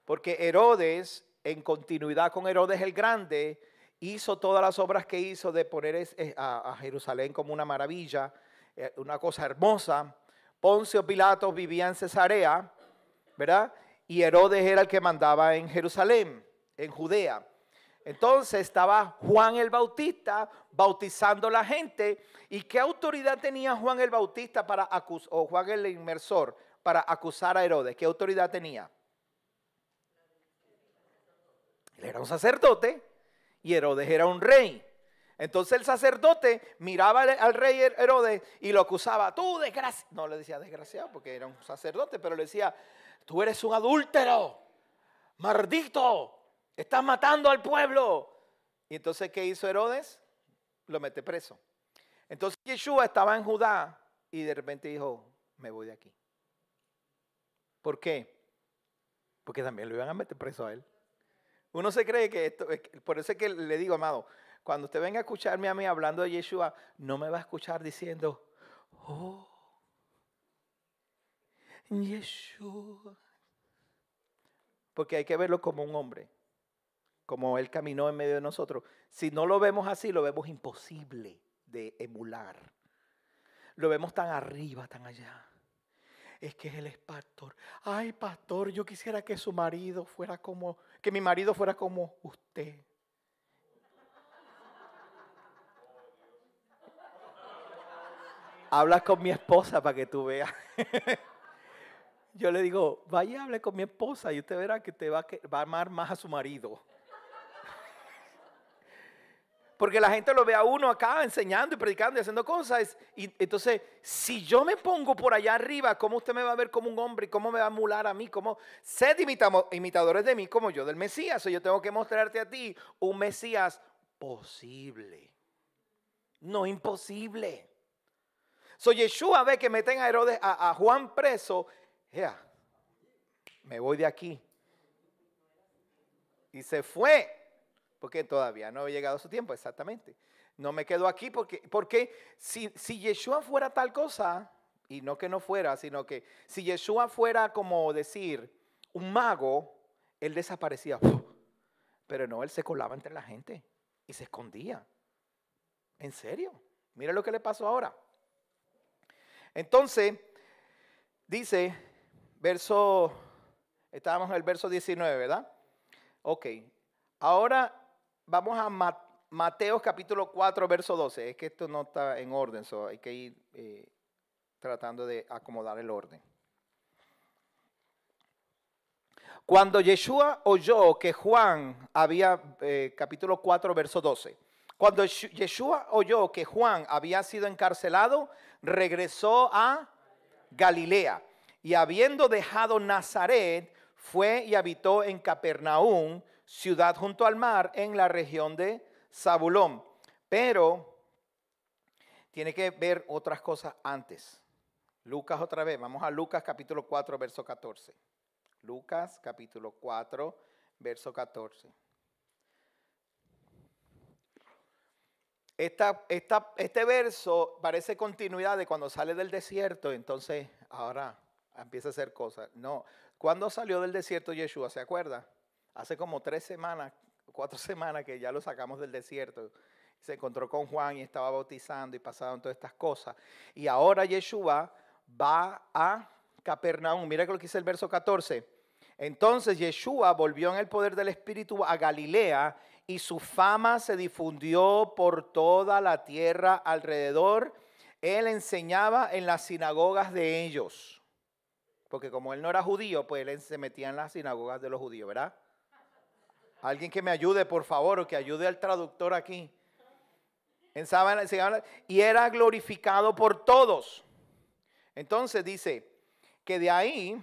porque Herodes, en continuidad con Herodes el Grande, hizo todas las obras que hizo de poner a Jerusalén como una maravilla, eh, una cosa hermosa. Poncio Pilatos vivía en Cesarea, ¿verdad? Y Herodes era el que mandaba en Jerusalén en Judea. Entonces estaba Juan el Bautista bautizando a la gente. ¿Y qué autoridad tenía Juan el Bautista para acusar, o Juan el Inmersor para acusar a Herodes? ¿Qué autoridad tenía? Él era un sacerdote y Herodes era un rey. Entonces el sacerdote miraba al rey Herodes y lo acusaba, tú desgraciado, no le decía desgraciado porque era un sacerdote, pero le decía, tú eres un adúltero, maldito, Estás matando al pueblo. Y entonces, ¿qué hizo Herodes? Lo mete preso. Entonces Yeshua estaba en Judá y de repente dijo, me voy de aquí. ¿Por qué? Porque también lo iban a meter preso a él. Uno se cree que esto, por eso es que le digo, amado, cuando usted venga a escucharme a mí hablando de Yeshua, no me va a escuchar diciendo, oh, Yeshua. Porque hay que verlo como un hombre como Él caminó en medio de nosotros, si no lo vemos así, lo vemos imposible de emular. Lo vemos tan arriba, tan allá. Es que Él es pastor. Ay, pastor, yo quisiera que su marido fuera como, que mi marido fuera como usted. Habla con mi esposa para que tú veas. [LAUGHS] yo le digo, vaya, hable con mi esposa y usted verá que te va a amar más a su marido. Porque la gente lo ve a uno acá enseñando y predicando y haciendo cosas. Y entonces, si yo me pongo por allá arriba, ¿cómo usted me va a ver como un hombre? ¿Cómo me va a emular a mí? ¿Cómo? Sed imitadores de mí como yo del Mesías. O yo tengo que mostrarte a ti un Mesías posible. No imposible. Soy Yeshua ve que meten a Herodes, a, Juan preso. me voy de aquí. Y se fue porque todavía no he llegado su tiempo, exactamente. No me quedo aquí porque, porque si, si Yeshua fuera tal cosa, y no que no fuera, sino que si Yeshua fuera como decir un mago, él desaparecía. Pero no, él se colaba entre la gente y se escondía. ¿En serio? Mira lo que le pasó ahora. Entonces, dice, verso, estábamos en el verso 19, ¿verdad? Ok, ahora vamos a Mateo capítulo 4, verso 12. Es que esto no está en orden, hay que ir eh, tratando de acomodar el orden. Cuando Yeshua oyó que Juan había, eh, capítulo 4, verso 12, cuando Yeshua oyó que Juan había sido encarcelado, regresó a Galilea y habiendo dejado Nazaret, fue y habitó en Capernaum ciudad junto al mar en la región de Zabulón. Pero tiene que ver otras cosas antes. Lucas otra vez, vamos a Lucas capítulo 4, verso 14. Lucas capítulo 4, verso 14. este verso parece continuidad de cuando sale del desierto, entonces ahora empieza a hacer cosas. No, cuando salió del desierto Yeshua? ¿Se acuerda? hace como tres semanas, cuatro [LAUGHS] semanas que ya lo sacamos del desierto. Se encontró con Juan y estaba bautizando y pasaron todas estas cosas. Y ahora Yeshua va a Capernaum. Mira lo que dice el verso 14. Entonces Yeshua volvió en el poder del Espíritu a Galilea y su fama se difundió por toda la tierra alrededor. Él enseñaba en las sinagogas de ellos. Porque como él no era judío, pues él se metía en las sinagogas de los judíos, ¿verdad? Alguien que me ayude, por favor, o que ayude al traductor aquí. y era glorificado por todos. Entonces dice que de ahí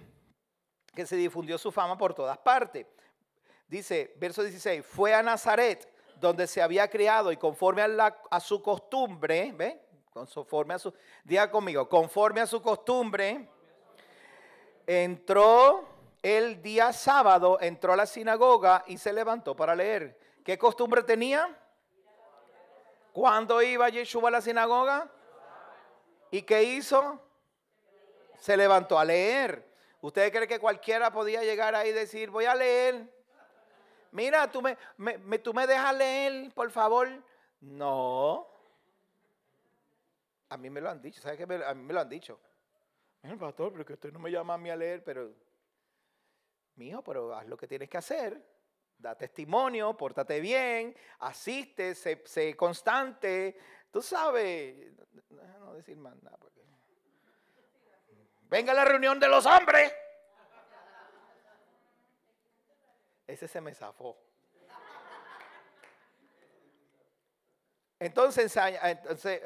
que se difundió su fama por todas partes. Dice, verso 16, fue a Nazaret, donde se había criado, y conforme a, a su costumbre, ¿ve? Conforme a su, diga conmigo, conforme a su costumbre, entró el día sábado entró a la sinagoga y se levantó para leer. ¿Qué costumbre tenía? ¿Cuándo iba Yeshua a la sinagoga? ¿Y qué hizo? Se levantó a leer. ¿Ustedes creen que cualquiera podía llegar ahí y decir, voy a leer? Mira, tú me, me, tú me dejas leer, por favor. No. A mí me lo han dicho, ¿sabes qué? A mí me lo han dicho. Mira, pastor, que usted no me llama a mí a leer, pero mijo, pero haz lo que tienes que hacer, da testimonio, pórtate bien, asiste, sé, constante, tú sabes, no decir más nada. Venga la reunión de los hombres. Ese se me zafó. Entonces, se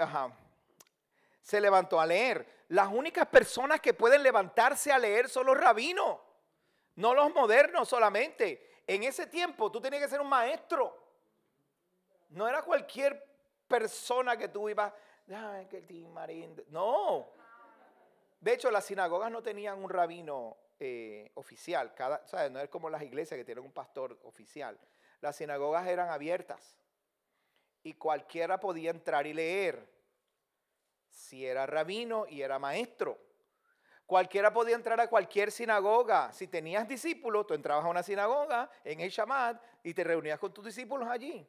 levantó a leer. Las únicas personas que pueden levantarse a leer son los rabinos. No los modernos solamente. En ese tiempo tú tenías que ser un maestro. No era cualquier persona que tú ibas, No. De hecho, las sinagogas no tenían un rabino eh, oficial. Cada, No es como las iglesias que tienen un pastor oficial. Las sinagogas eran abiertas y cualquiera podía entrar y leer si era rabino y era maestro. Cualquiera podía entrar a cualquier sinagoga. Si tenías discípulos, tú entrabas a una sinagoga en el Shamat y te reunías con tus discípulos allí.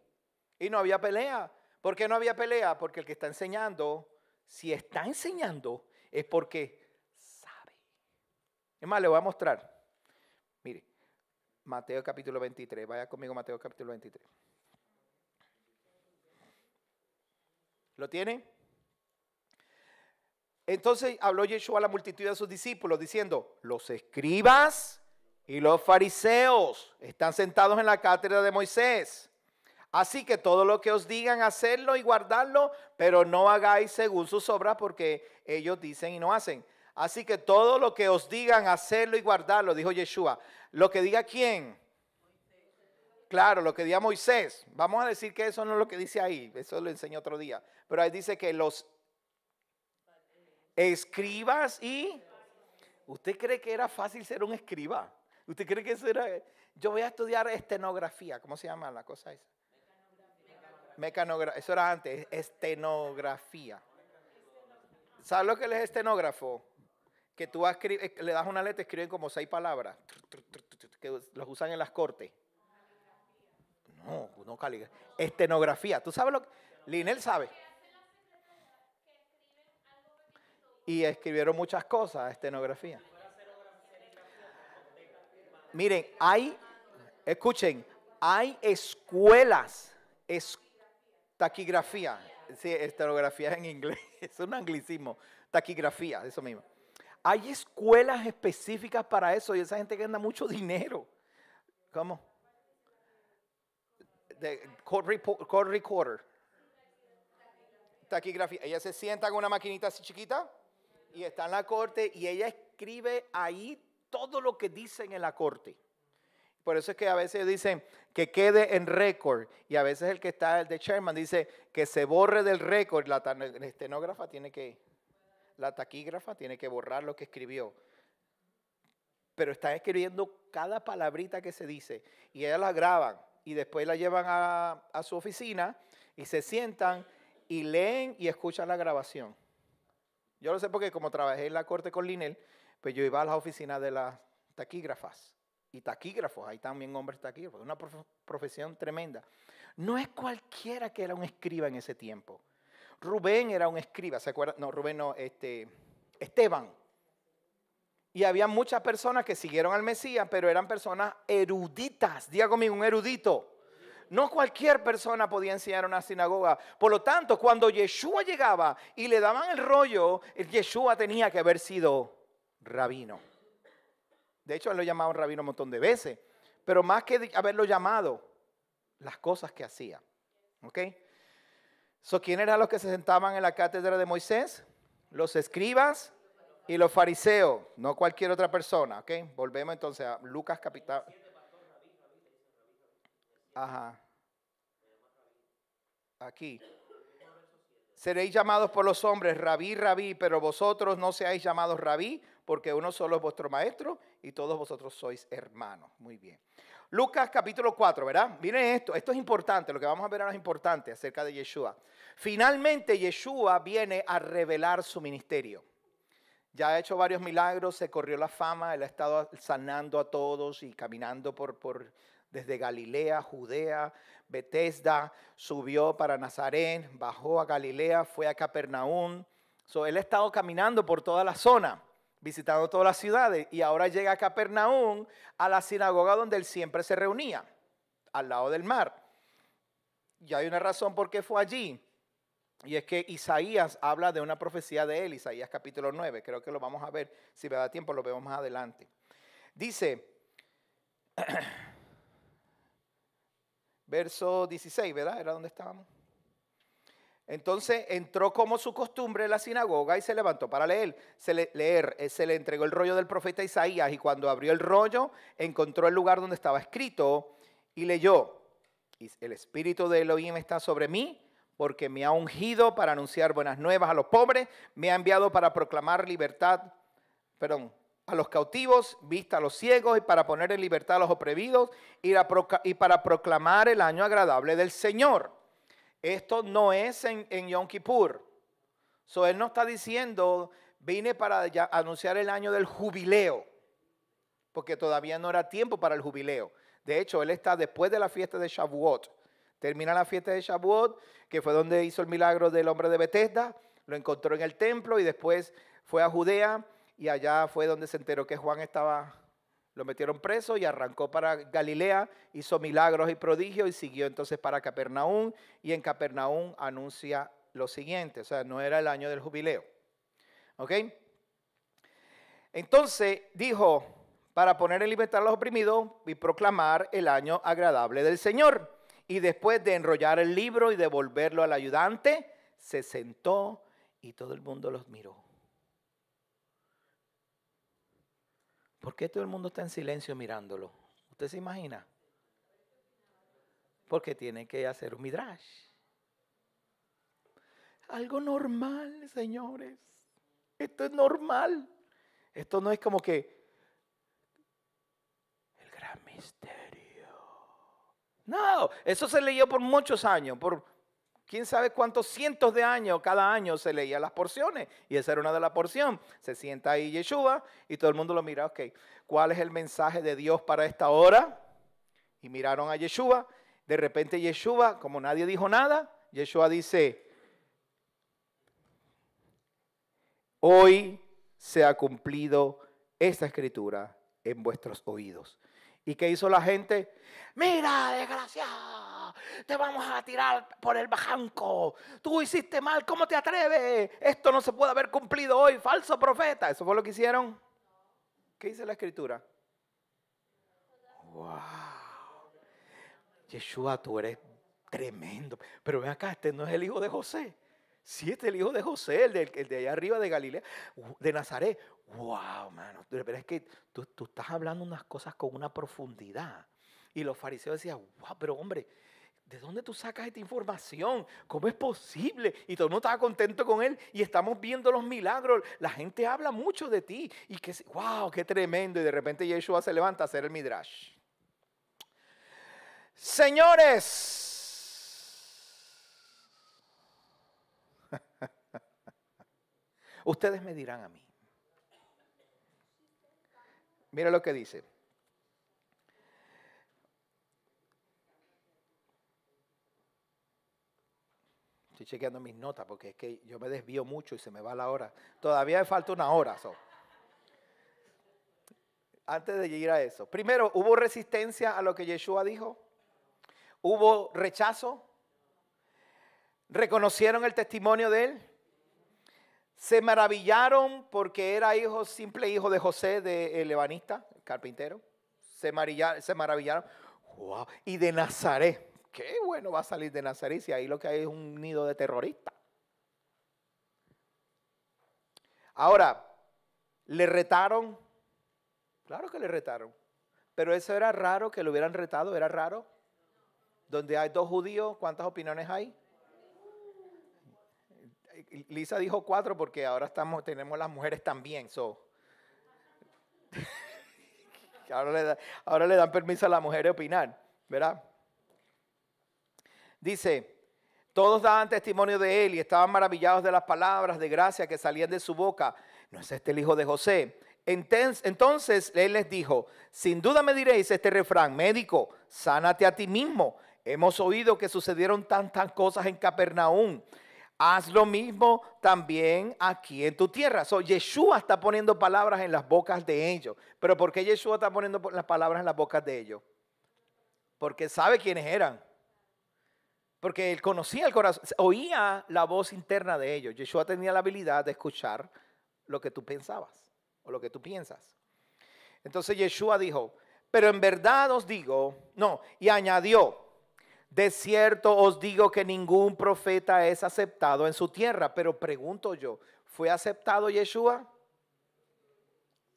Y no había pelea. ¿Por qué no había pelea? Porque el que está enseñando, si está enseñando, es porque sabe. Es más, le voy a mostrar. Mire, Mateo capítulo 23. Vaya conmigo, Mateo capítulo 23. ¿Lo tiene? Entonces habló Yeshua a la multitud de sus discípulos diciendo, los escribas y los fariseos están sentados en la cátedra de Moisés. Así que todo lo que os digan, hacerlo y guardarlo, pero no hagáis según sus obras porque ellos dicen y no hacen. Así que todo lo que os digan, hacerlo y guardarlo, dijo Yeshua. Lo que diga quién. Claro, lo que diga Moisés. Vamos a decir que eso no es lo que dice ahí, eso lo enseñó otro día. Pero ahí dice que los escribas y... ¿Usted cree que era fácil ser un escriba? ¿Usted cree que eso era... Yo voy a estudiar estenografía, ¿cómo se llama la cosa esa? Mecanografía, eso era antes, estenografía. ¿Sabes lo que es estenógrafo? Que tú le das una letra, escriben como seis palabras, que los usan en las cortes. No, no caligrafía. Estenografía, ¿tú sabes lo que... Linel sabe. y escribieron muchas cosas, estenografía. Miren, hay, escuchen, hay escuelas, taquigrafía, sí, estenografía en inglés, [LAUGHS] es un anglicismo, taquigrafía, eso mismo. Hay escuelas específicas para eso y esa gente gana mucho dinero. ¿Cómo? De, recorder. Taquigrafía. Ella se sienta con una maquinita así chiquita y está en la corte y ella escribe ahí todo lo que dicen en la corte. Por eso es que a veces dicen que quede en récord y a veces el que está, el de chairman dice que se borre del récord. La estenógrafa tiene que, la taquígrafa tiene que borrar lo que escribió. Pero está escribiendo cada palabrita que se dice y ella la graban y después la llevan a su oficina y se sientan y leen y escuchan la grabación. Yo lo sé porque como trabajé en la corte con Linel, pues yo iba a las oficinas de las taquígrafas y taquígrafos, ahí también hombres taquígrafos, una profesión tremenda. No es cualquiera que era un escriba en ese tiempo. Rubén era un escriba, ¿se acuerdan? No, Rubén no, este, Esteban. Y había muchas personas que siguieron al Mesías, pero eran personas eruditas. Diga conmigo, un erudito. No cualquier persona podía enseñar una sinagoga. Por lo tanto, cuando Yeshua llegaba y le daban el rollo, Yeshua tenía que haber sido rabino. De hecho, él lo llamaban rabino un montón de veces. Pero más que haberlo llamado, las cosas que hacía. ¿Ok? So, ¿Quién eran los que se sentaban en la cátedra de Moisés? Los escribas y los fariseos, no cualquier otra persona. ¿Ok? Volvemos entonces a Lucas capital. Ajá aquí. Seréis llamados por los hombres rabí, rabí, pero vosotros no seáis llamados rabí, porque uno solo es vuestro maestro y todos vosotros sois hermanos. Muy bien. Lucas capítulo 4, ¿verdad? Miren esto, esto es importante, lo que vamos a ver ahora es importante acerca de Yeshua. Finalmente Yeshua viene a revelar su ministerio. Ya ha hecho varios milagros, se corrió la fama, él ha estado sanando a todos y caminando por, por desde Galilea, Judea, Betesda, subió para Nazaret, bajó a Galilea, fue a Capernaum. él ha estado caminando por toda la zona, visitando todas las ciudades, y ahora llega a Capernaum, a la sinagoga donde él siempre se reunía, al lado del mar. Y hay una razón por qué fue allí. Y es que Isaías habla de una profecía de él, Isaías capítulo 9. Creo que lo vamos a ver. Si me da tiempo, lo vemos más adelante. Dice, [CLEARS THROAT] verso 16, ¿verdad? Era donde estábamos. Entonces entró como su costumbre en la sinagoga y se levantó para leer. Se le, leer. Eh, se le entregó el rollo del profeta Isaías y cuando abrió el rollo encontró el lugar donde estaba escrito y leyó. El espíritu de Elohim está sobre mí porque me ha ungido para anunciar buenas nuevas a los pobres, me ha enviado para proclamar libertad, perdón, a los cautivos, vista a los ciegos y para poner en libertad a los oprimidos y, para proclamar el año agradable del Señor. Esto no es en, Yom Kippur. So, él no está diciendo, vine para anunciar el año del jubileo, porque todavía no era tiempo para el jubileo. De hecho, él está después de la fiesta de Shavuot. Termina la fiesta de Shavuot, que fue donde hizo el milagro del hombre de Bethesda, lo encontró en el templo y después fue a Judea y allá fue donde se enteró que Juan estaba, lo metieron preso y arrancó para Galilea, hizo milagros y prodigios y siguió entonces para Capernaum y en Capernaum anuncia lo siguiente, o sea, no era el año del jubileo. ¿Ok? Entonces dijo, para poner en libertad a los oprimidos y proclamar el año agradable del Señor. Y después de enrollar el libro y devolverlo al ayudante, se sentó y todo el mundo los miró. ¿Por qué todo el mundo está en silencio mirándolo? ¿Usted se imagina? Porque tiene que hacer un midrash. Algo normal, señores. Esto es normal. Esto no es como que el gran misterio. No, eso se leyó por muchos años, por quién sabe cuántos cientos de años, cada año se leía las porciones. Y esa era una de las porciones. Se sienta ahí Yeshua y todo el mundo lo mira, ok, ¿cuál es el mensaje de Dios para esta hora? Y miraron a Yeshua. De repente Yeshua, como nadie dijo nada, Yeshua dice, hoy se ha cumplido esta escritura en vuestros oídos. ¿Y qué hizo la gente? Mira, desgraciado te vamos a tirar por el bajanco, tú hiciste mal, ¿cómo te atreves? Esto no se puede haber cumplido hoy, falso profeta. ¿Eso fue lo que hicieron? ¿Qué dice la escritura? ¡Wow! Yeshua, tú eres tremendo. Pero ven acá, este no es el hijo de José. Si este es el hijo de José, el de, allá arriba de Galilea, de Nazaret. ¡Wow, mano! Pero es que tú, tú estás hablando unas cosas con una profundidad. Y los fariseos decían, wow, pero hombre, ¿De dónde tú sacas esta información? ¿Cómo es posible? Y todo el mundo estaba contento con él y estamos viendo los milagros. La gente habla mucho de ti y que, wow, qué tremendo. Y de repente Yeshua se levanta a hacer el midrash. Señores, [LAUGHS] ustedes me dirán a mí. Mira lo que dice. chequeando mis notas porque es que yo me desvío mucho y se me va la hora. Todavía me falta una hora. Antes de llegar a eso. Primero, ¿hubo resistencia a lo que Yeshua dijo? ¿Hubo rechazo? ¿Reconocieron el testimonio de él? ¿Se maravillaron porque era hijo, simple hijo de José, de el ebanista, el carpintero? ¿Se, maravillaron? Wow. ¿Y de Nazaret? ¿qué bueno va a salir de Nazaret si ahí lo que hay es un nido de terroristas? Ahora, ¿le retaron? Claro que le retaron. Pero eso era raro que lo hubieran retado, era raro. Donde hay dos judíos, ¿cuántas opiniones hay? Lisa dijo cuatro porque ahora estamos, tenemos las mujeres también. So. [LAUGHS] ahora, le dan permiso a las mujeres de opinar, ¿verdad? Dice, todos daban testimonio de él y estaban maravillados de las palabras de gracia que salían de su boca. ¿No es este el hijo de José? Entonces él les dijo, sin duda me diréis este refrán, médico, sánate a ti mismo. Hemos oído que sucedieron tantas cosas en Capernaum. Haz lo mismo también aquí en tu tierra. So, Yeshua está poniendo palabras en las bocas de ellos. Pero ¿por qué Yeshua está poniendo las palabras en las bocas de ellos? Porque sabe quiénes eran. Porque él conocía el corazón, oía la voz interna de ellos. Yeshua tenía la habilidad de escuchar lo que tú pensabas o lo que tú piensas. Entonces Yeshua dijo, pero en verdad os digo, no, y añadió, de cierto os digo que ningún profeta es aceptado en su tierra, pero pregunto yo, ¿fue aceptado Yeshua?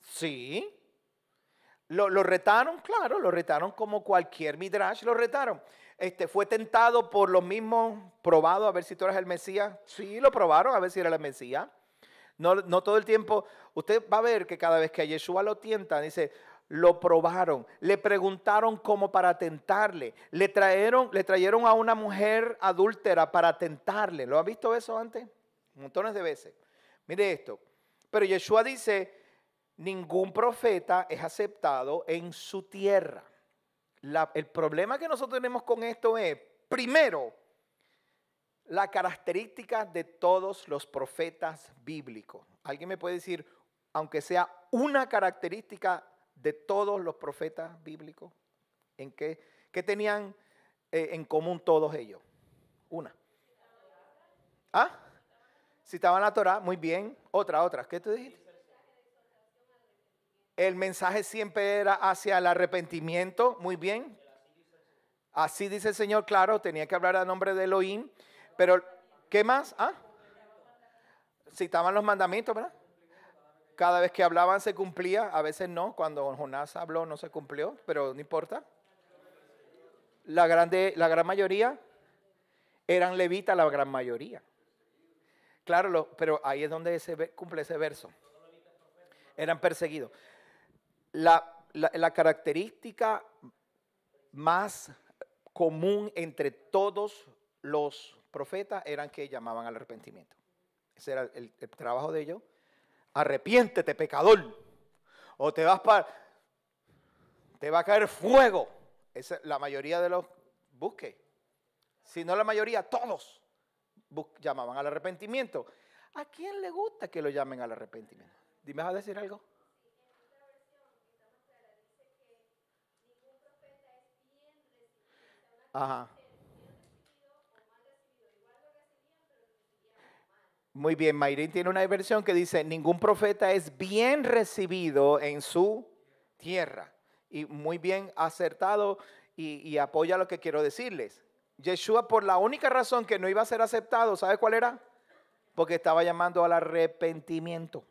Sí. Lo, retaron, claro, lo retaron como cualquier Midrash, lo retaron. Este, fue tentado por los mismos, probado a ver si tú eres el Mesías. Sí, lo probaron a ver si era el Mesías. No, no todo el tiempo, usted va a ver que cada vez que a Yeshua lo tientan, dice, lo probaron, le preguntaron como para tentarle, le trajeron, le trajeron a una mujer adúltera para tentarle. ¿Lo ha visto eso antes? Montones de veces. Mire esto. Pero Yeshua dice, ningún profeta es aceptado en su tierra. el problema que nosotros tenemos con esto es, primero, la característica de todos los profetas bíblicos. ¿Alguien me puede decir, aunque sea una característica de todos los profetas bíblicos? ¿En qué, tenían eh, en común todos ellos? Una. ¿Ah? Citaban la Torah, muy bien. Otra, otra. ¿Qué tú dijiste? El mensaje siempre era hacia el arrepentimiento, muy bien. Así dice el Señor, claro, tenía que hablar a nombre de Elohim, pero ¿qué más? Ah, citaban los mandamientos, ¿verdad? Cada vez que hablaban se cumplía, a veces no, cuando Jonás habló no se cumplió, pero no importa. La, grande, la gran mayoría eran levitas, la gran mayoría. Claro, pero ahí es donde se cumple ese verso. Eran perseguidos la, característica más común entre todos los profetas eran que llamaban al arrepentimiento. Ese era el, trabajo de ellos. Arrepiéntete, pecador. O te vas para. Te va a caer fuego. Esa, la mayoría de los busque. Si no la mayoría, todos llamaban al arrepentimiento. ¿A quién le gusta que lo llamen al arrepentimiento? Dime, ¿vas a decir algo? Ajá. Muy bien, Mayrin tiene una versión que dice, ningún profeta es bien recibido en su tierra. Y muy bien acertado y, y apoya lo que quiero decirles. Yeshua, por la única razón que no iba a ser aceptado, ¿sabe cuál era? Porque estaba llamando al arrepentimiento.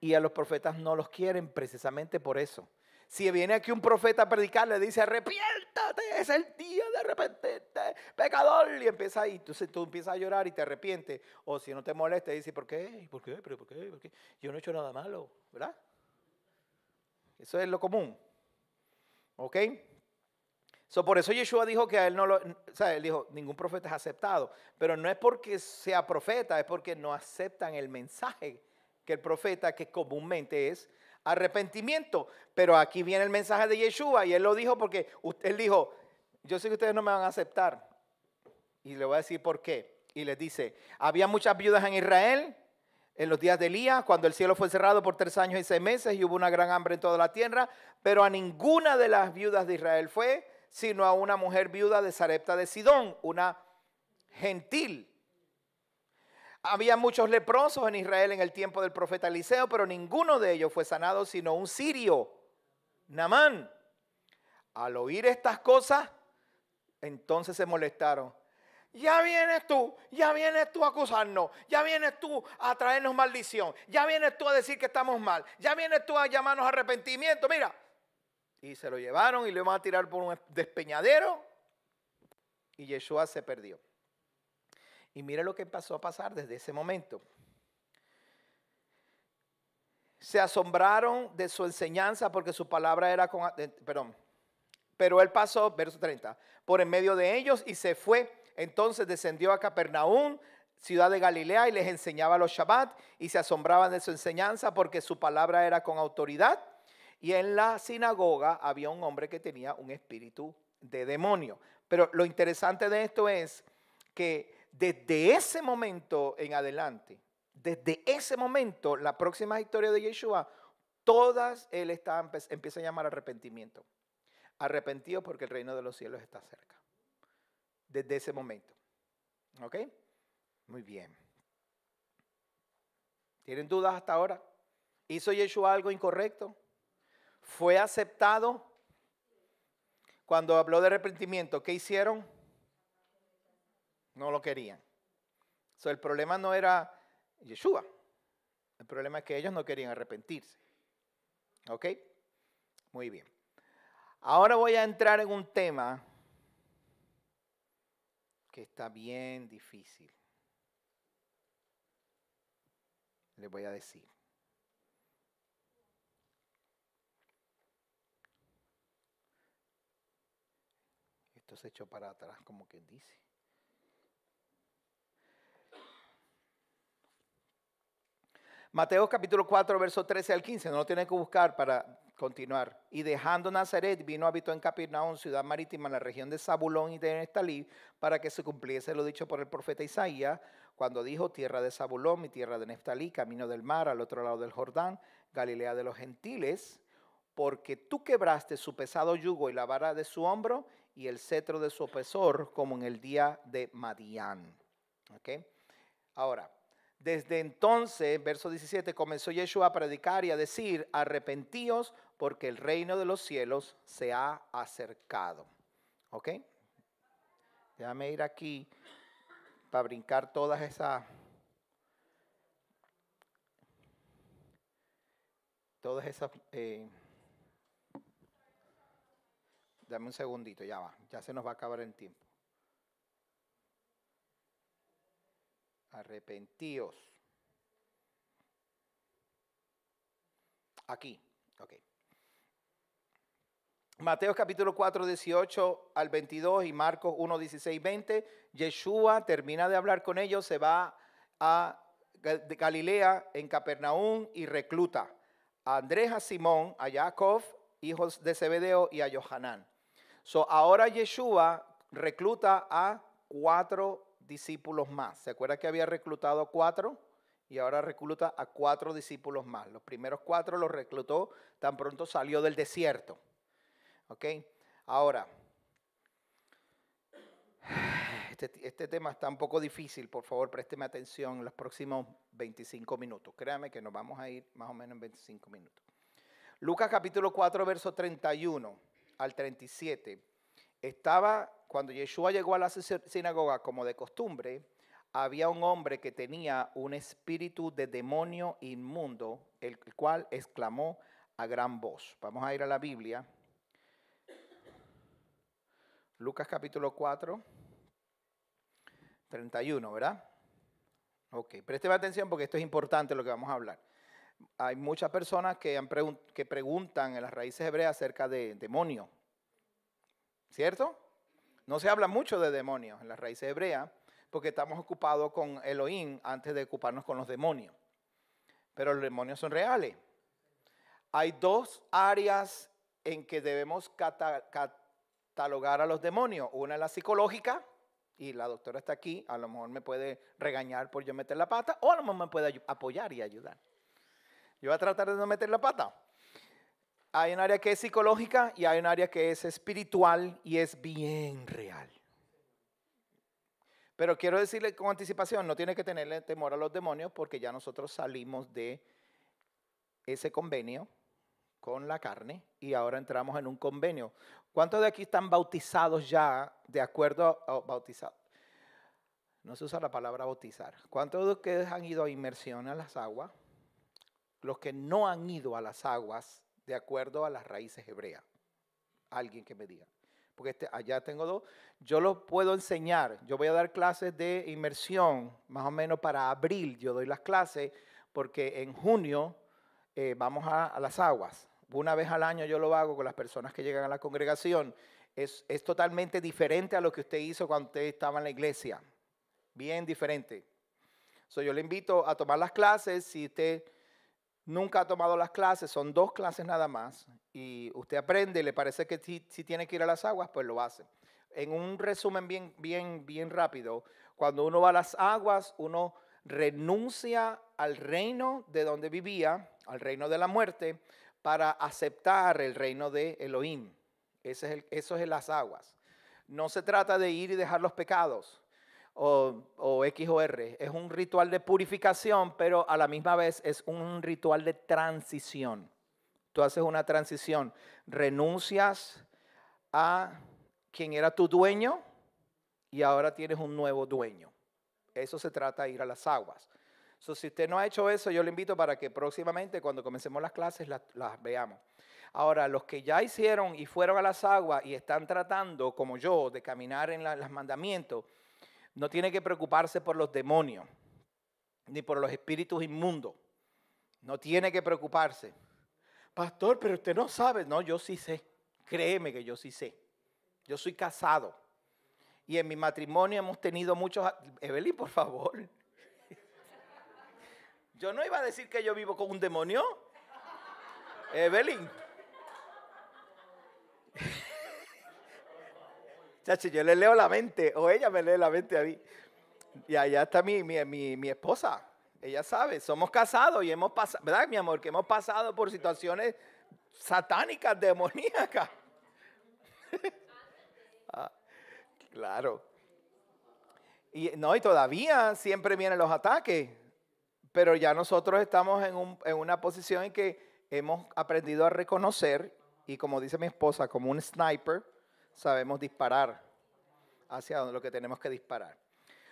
Y a los profetas no los quieren precisamente por eso. Si viene aquí un profeta a predicar, le dice, arrepiéntate, es el día de arrepentirte, pecador. Y empieza ahí, tú, tú empiezas a llorar y te arrepientes. O si no te molesta, dice, ¿por qué? ¿Por qué? ¿Pero por qué? por qué por qué por qué? Yo no he hecho nada malo, ¿verdad? Eso es lo común. ¿Ok? So, por eso Yeshua dijo que a él no lo, o sea, él dijo, ningún profeta es aceptado. Pero no es porque sea profeta, es porque no aceptan el mensaje que el profeta, que comúnmente es arrepentimiento. Pero aquí viene el mensaje de Yeshua y él lo dijo porque usted dijo, yo sé que ustedes no me van a aceptar. Y le voy a decir por qué. Y les dice, había muchas viudas en Israel en los días de Elías, cuando el cielo fue cerrado por tres años y seis meses y hubo una gran hambre en toda la tierra, pero a ninguna de las viudas de Israel fue, sino a una mujer viuda de Sarepta de Sidón, una gentil había muchos leprosos en Israel en el tiempo del profeta Eliseo, pero ninguno de ellos fue sanado, sino un sirio, Namán. Al oír estas cosas, entonces se molestaron. Ya vienes tú, ya vienes tú a acusarnos, ya vienes tú a traernos maldición, ya vienes tú a decir que estamos mal, ya vienes tú a llamarnos arrepentimiento, mira. Y se lo llevaron y lo iban a tirar por un despeñadero y Yeshua se perdió. Y mire lo que pasó a pasar desde ese momento. Se asombraron de su enseñanza porque su palabra era con... Eh, perdón. Pero él pasó, verso 30, por en medio de ellos y se fue. Entonces descendió a Capernaum, ciudad de Galilea, y les enseñaba los Shabbat y se asombraban de su enseñanza porque su palabra era con autoridad. Y en la sinagoga había un hombre que tenía un espíritu de demonio. Pero lo interesante de esto es que desde ese momento en adelante, desde ese momento, la próxima historia de Yeshua, todas él está, empieza a llamar arrepentimiento. Arrepentido porque el reino de los cielos está cerca. Desde ese momento. ¿Ok? Muy bien. ¿Tienen dudas hasta ahora? ¿Hizo Yeshua algo incorrecto? ¿Fue aceptado? Cuando habló de arrepentimiento, ¿qué hicieron? No lo querían. el problema no era Yeshua. El problema es que ellos no querían arrepentirse. ¿Ok? Muy bien. Ahora voy a entrar en un tema que está bien difícil. Les voy a decir. Esto se echó para atrás, como que dice. Mateo capítulo 4, verso 13 al 15, no lo tienen que buscar para continuar. Y dejando Nazaret, vino, a habitó en Capernaum, ciudad marítima, en la región de Zabulón y de Neftalí, para que se cumpliese lo dicho por el profeta Isaías, cuando dijo, tierra de Zabulón y tierra de Neftalí, camino del mar, al otro lado del Jordán, Galilea de los gentiles, porque tú quebraste su pesado yugo y la vara de su hombro y el cetro de su opresor, como en el día de Madián. ¿Okay? Ahora, desde entonces, verso 17, comenzó Yeshua a predicar y a decir, arrepentíos porque el reino de los cielos se ha acercado. ¿Ok? Déjame ir aquí para brincar todas esas... Todas esas... Eh, dame un segundito, ya va, ya se nos va a acabar el tiempo. arrepentíos. Aquí, ok. Mateo capítulo 4, 18 al 22 y Marcos 1, 16, 20. Yeshua termina de hablar con ellos, se va a Galilea en Capernaum y recluta a Andrés, a Simón, a Jacob, hijos de Zebedeo y a Johanán. So ahora Yeshua recluta a cuatro discípulos más. ¿Se acuerda que había reclutado a cuatro? Y ahora recluta a cuatro discípulos más. Los primeros cuatro los reclutó tan pronto salió del desierto. ¿Ok? Ahora, este, este tema está un poco difícil. Por favor, présteme atención en los próximos 25 minutos. Créame que nos vamos a ir más o menos en 25 minutos. Lucas capítulo 4, verso 31 al 37. Estaba cuando Yeshua llegó a la sinagoga, como de costumbre, había un hombre que tenía un espíritu de demonio inmundo, el cual exclamó a gran voz. Vamos a ir a la Biblia. Lucas capítulo 4, 31, ¿verdad? Ok, presten atención porque esto es importante lo que vamos a hablar. Hay muchas personas que, que preguntan en las raíces hebreas acerca de demonio, ¿cierto? No se habla mucho de demonios en las raíces hebrea porque estamos ocupados con Elohim antes de ocuparnos con los demonios. Pero los demonios son reales. Hay dos áreas en que debemos catalogar a los demonios. Una es la psicológica, y la doctora está aquí, a lo mejor me puede regañar por yo meter la pata, o a lo mejor me puede apoyar y ayudar. Yo voy a tratar de no meter la pata hay un área que es psicológica y hay un área que es espiritual y es bien real. Pero quiero decirle con anticipación, no tiene que tenerle temor a los demonios porque ya nosotros salimos de ese convenio con la carne y ahora entramos en un convenio. ¿Cuántos de aquí están bautizados ya de acuerdo a, oh, bautizar? No se usa la palabra bautizar. ¿Cuántos de ustedes han ido a inmersión a las aguas? Los que no han ido a las aguas de acuerdo a las raíces hebreas. Alguien que me diga. Porque este, allá tengo dos. Yo lo puedo enseñar. Yo voy a dar clases de inmersión, más o menos para abril. Yo doy las clases porque en junio eh, vamos a, las aguas. Una vez al año yo lo hago con las personas que llegan a la congregación. Es, totalmente diferente a lo que usted hizo cuando usted estaba en la iglesia. Bien diferente. So, yo le invito a tomar las clases si usted nunca ha tomado las clases, son dos clases nada más, y usted aprende y le parece que si, tiene que ir a las aguas, pues lo hace. En un resumen bien, bien, bien rápido, cuando uno va a las aguas, uno renuncia al reino de donde vivía, al reino de la muerte, para aceptar el reino de Elohim. Ese es eso es en las aguas. No se trata de ir y dejar los pecados o, o X o R. Es un ritual de purificación, pero a la misma vez es un ritual de transición. Tú haces una transición, renuncias a quien era tu dueño y ahora tienes un nuevo dueño. Eso se trata de ir a las aguas. si usted no ha hecho eso, yo le invito para que próximamente, cuando comencemos las clases, las, veamos. Ahora, los que ya hicieron y fueron a las aguas y están tratando, como yo, de caminar en las los mandamientos, no tiene que preocuparse por los demonios, ni por los espíritus inmundos. No tiene que preocuparse. Pastor, pero usted no sabe. No, yo sí sé. Créeme que yo sí sé. Yo soy casado. Y en mi matrimonio hemos tenido muchos... Evelyn, por favor. [LAUGHS] Yo no iba a decir que yo vivo con un demonio. Evelyn yo le leo la mente, o ella me lee la mente a mí. Y allá está mi, esposa. Ella sabe, somos casados y hemos pasado, ¿verdad, mi amor? Que hemos pasado por situaciones satánicas, demoníacas. [LAUGHS] Ah, claro. Y no, y todavía siempre vienen los ataques. Pero ya nosotros estamos en, un, en una posición en que hemos aprendido a reconocer, y como dice mi esposa, como un sniper, sabemos disparar hacia donde lo que tenemos que disparar.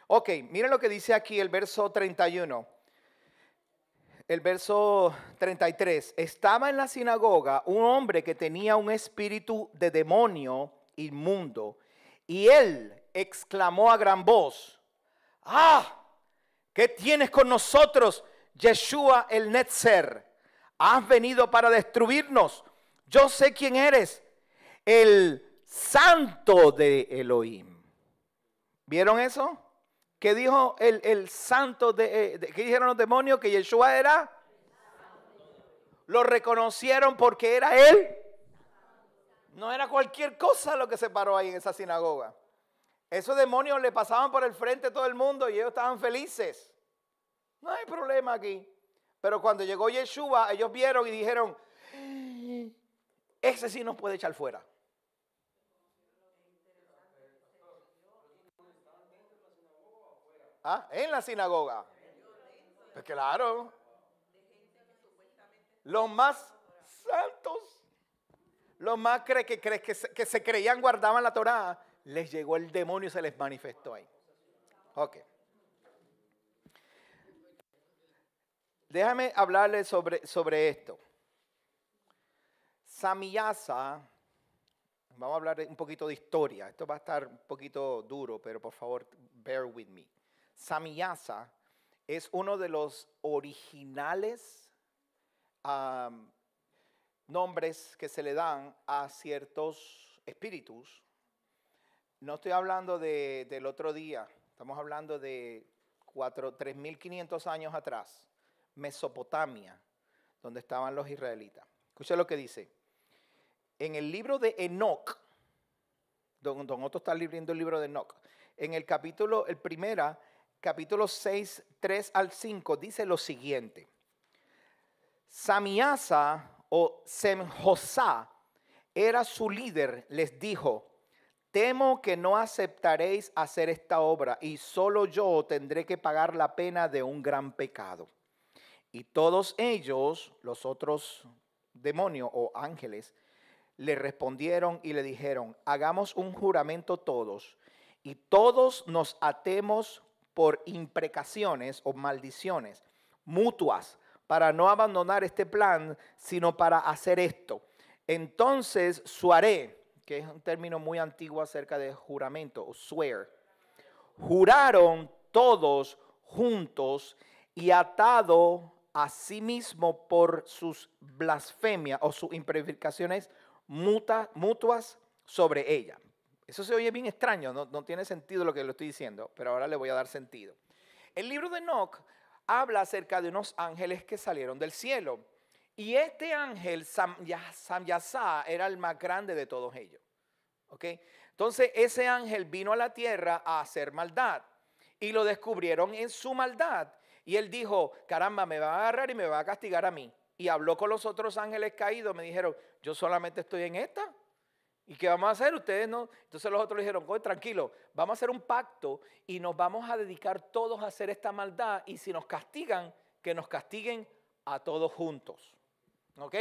Ok, miren lo que dice aquí el verso 31. El verso 33. Estaba en la sinagoga un hombre que tenía un espíritu de demonio inmundo y él exclamó a gran voz, ¡Ah! ¿Qué tienes con nosotros, Yeshua el Netzer? Has venido para destruirnos. Yo sé quién eres, el santo de Elohim. ¿Vieron eso? ¿Qué dijo el, santo eh, de, ¿Qué dijeron los demonios? Que Yeshua era. Lo reconocieron porque era él. No era cualquier cosa lo que se paró ahí en esa sinagoga. Esos demonios le pasaban por el frente a todo el mundo y ellos estaban felices. No hay problema aquí. Pero cuando llegó Yeshua, ellos vieron y dijeron, eh, ese sí nos puede echar fuera. Ah, en la sinagoga. Pues claro. Los más santos, los más cre que, crees que, se, que se creían guardaban la Torá, les llegó el demonio y se les manifestó ahí. Ok. Déjame hablarles sobre, sobre esto. samiasa vamos a hablar un poquito de historia. Esto va a estar un poquito duro, pero por favor, bear with me. Samiyasa es uno de los originales nombres que se le dan a ciertos espíritus. No estoy hablando del otro día, estamos hablando de 3.500 años atrás, Mesopotamia, donde estaban los israelitas. Escucha lo que dice. En el libro de Enoch, don, Otto está leyendo el libro de Enoch, en el capítulo, el primera, capítulo 6, 3 al 5, dice lo siguiente. Samiasa o Semjosá era su líder, les dijo, temo que no aceptaréis hacer esta obra y solo yo tendré que pagar la pena de un gran pecado. Y todos ellos, los otros demonios o ángeles, le respondieron y le dijeron, hagamos un juramento todos y todos nos atemos por imprecaciones o maldiciones mutuas para no abandonar este plan, sino para hacer esto. Entonces, suaré, que es un término muy antiguo acerca de juramento, o swear, juraron todos juntos y atado a sí mismo por sus blasfemias o sus imprecaciones mutuas sobre ella. Eso se oye bien extraño, no, tiene sentido lo que le estoy diciendo, pero ahora le voy a dar sentido. El libro de Enoch habla acerca de unos ángeles que salieron del cielo. Y este ángel, Samyasá, era el más grande de todos ellos. ¿Ok? Entonces, ese ángel vino a la tierra a hacer maldad. Y lo descubrieron en su maldad. Y él dijo, caramba, me va a agarrar y me va a castigar a mí. Y habló con los otros ángeles caídos. Me dijeron, yo solamente estoy en esta. ¿Y qué vamos a hacer? Ustedes no. Entonces los otros le dijeron, Oye, tranquilo, vamos a hacer un pacto y nos vamos a dedicar todos a hacer esta maldad y si nos castigan, que nos castiguen a todos juntos. ¿Ok?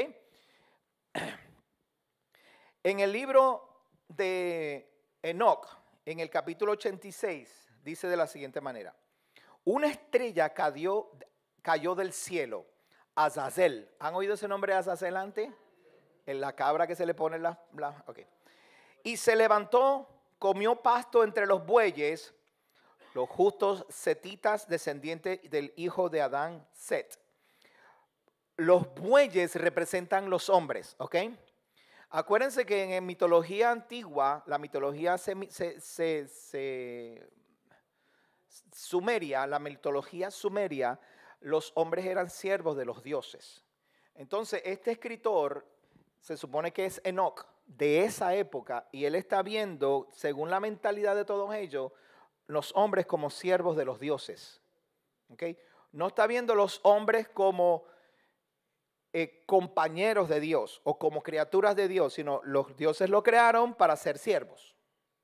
[CLEARS THROAT] En el libro de Enoch, en el capítulo 86, dice de la siguiente manera, una estrella cayó, del cielo, Azazel. ¿Han oído ese nombre Azazel antes? En la cabra que se le pone la... Y se levantó, comió pasto entre los bueyes, los justos setitas, descendientes del hijo de Adán, Set. Los bueyes representan los hombres, ¿ok? Acuérdense que en mitología antigua, la mitología sumeria, la mitología sumeria, los hombres eran siervos de los dioses. Entonces, este escritor se supone que es Enoch, de esa época y él está viendo, según la mentalidad de todos ellos, los hombres como siervos de los dioses. No está viendo los hombres como eh, compañeros de Dios o como criaturas de Dios, sino los dioses lo crearon para ser siervos,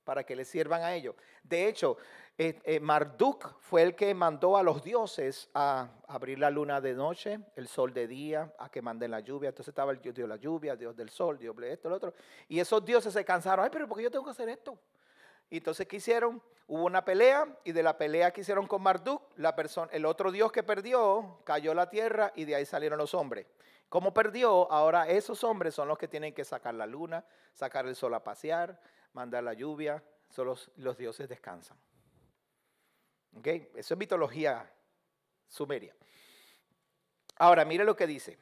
para que les sirvan a ellos. De hecho, eh, eh, Marduk fue el que mandó a los dioses a abrir la luna de noche, el sol de día, a que manden la lluvia. Entonces estaba el dios de la lluvia, dios del sol, dios de esto, el otro. Y esos dioses se cansaron. Ay, pero ¿por qué yo tengo que hacer esto? Y entonces, ¿qué hicieron? Hubo una pelea y de la pelea que hicieron con Marduk, la persona, el otro dios que perdió cayó la tierra y de ahí salieron los hombres. Como perdió, ahora esos hombres son los que tienen que sacar la luna, sacar el sol a pasear, mandar la lluvia. Solo los dioses descansan eso es mitología sumeria. Ahora, mire lo que dice.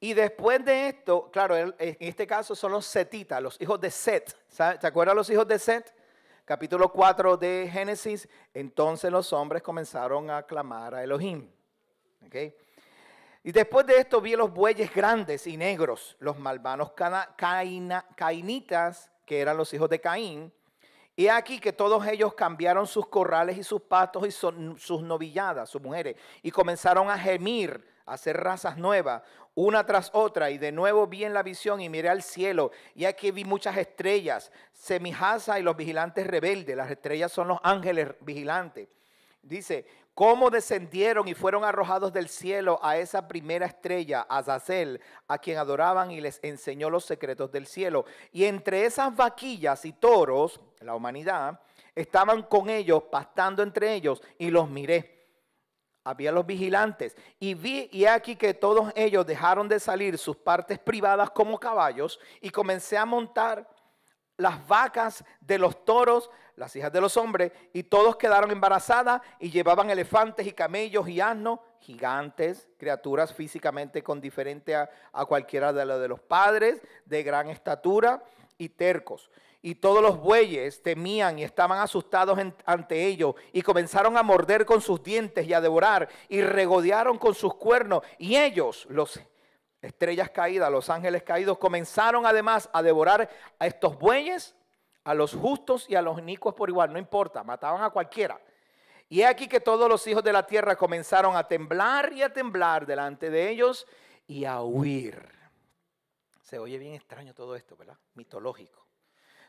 Y después de esto, claro, en este caso son los setitas, los hijos de Set. ¿Se acuerdan los hijos de Set? Capítulo 4 de Génesis. Entonces los hombres comenzaron a clamar a Elohim. Y después de esto vi los bueyes grandes y negros, los malvanos cainitas, que eran los hijos de Caín, y aquí que todos ellos cambiaron sus corrales y sus patos y sus novilladas, sus mujeres, y comenzaron a gemir, a hacer razas nuevas, una tras otra. Y de nuevo vi en la visión y miré al cielo, y aquí vi muchas estrellas, semijaza y los vigilantes rebeldes. Las estrellas son los ángeles vigilantes. Dice, cómo descendieron y fueron arrojados del cielo a esa primera estrella, Azazel, a quien adoraban y les enseñó los secretos del cielo. Y entre esas vaquillas y toros, la humanidad, estaban con ellos, pastando entre ellos, y los miré. Había los vigilantes. Y vi, y aquí que todos ellos dejaron de salir sus partes privadas como caballos, y comencé a montar las vacas de los toros, las hijas de los hombres, y todos quedaron embarazadas y llevaban elefantes y camellos y asnos, gigantes, criaturas físicamente con diferente a, cualquiera de los de los padres, de gran estatura y tercos. Y todos los bueyes temían y estaban asustados ante ellos y comenzaron a morder con sus dientes y a devorar y regodearon con sus cuernos y ellos los estrellas caídas, los ángeles caídos, comenzaron además a devorar a estos bueyes a los justos y a los inicuos por igual, no importa, mataban a cualquiera. Y he aquí que todos los hijos de la tierra comenzaron a temblar y a temblar delante de ellos y a huir. Se oye bien extraño todo esto, ¿verdad? Mitológico.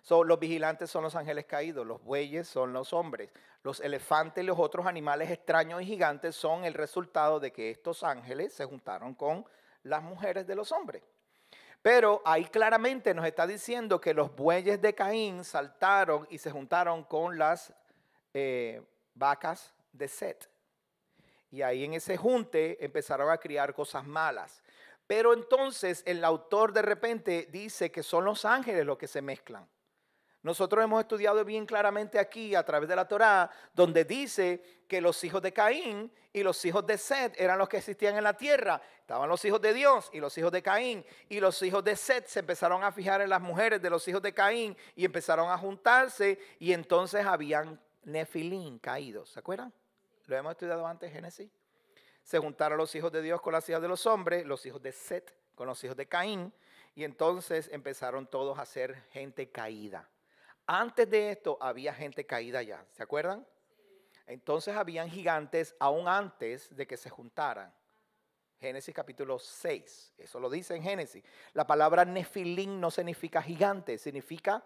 los vigilantes son los ángeles caídos, los bueyes son los hombres, los elefantes y los otros animales extraños y gigantes son el resultado de que estos ángeles se juntaron con las mujeres de los hombres. Pero ahí claramente nos está diciendo que los bueyes de Caín saltaron y se juntaron con las eh, vacas de Set. Y ahí en ese junte empezaron a criar cosas malas. Pero entonces el autor de repente dice que son los ángeles los que se mezclan. Nosotros hemos estudiado bien claramente aquí a través de la Torá, donde dice que los hijos de Caín y los hijos de Set eran los que existían en la tierra. Estaban los hijos de Dios y los hijos de Caín. Y los hijos de Set se empezaron a fijar en las mujeres de los hijos de Caín y empezaron a juntarse y entonces habían Nefilín caídos. ¿Se acuerdan? Lo hemos estudiado antes en Génesis. Se juntaron los hijos de Dios con las hijas de los hombres, los hijos de Set con los hijos de Caín. Y entonces empezaron todos a ser gente caída. Antes de esto había gente caída ya, ¿se acuerdan? Entonces habían gigantes aún antes de que se juntaran. Génesis capítulo 6, eso lo dice en Génesis. La palabra nefilín no significa gigante, significa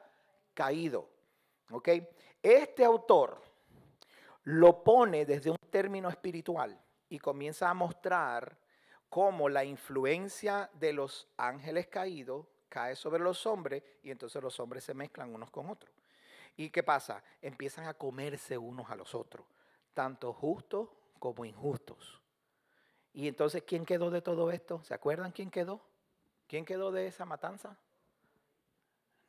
caído. ¿Ok? Este autor lo pone desde un término espiritual y comienza a mostrar cómo la influencia de los ángeles caídos cae sobre los hombres y entonces los hombres se mezclan unos con otros. ¿Y qué pasa? Empiezan a comerse unos a los otros, tanto justos como injustos. Y entonces, ¿quién quedó de todo esto? ¿Se acuerdan quién quedó? ¿Quién quedó de esa matanza?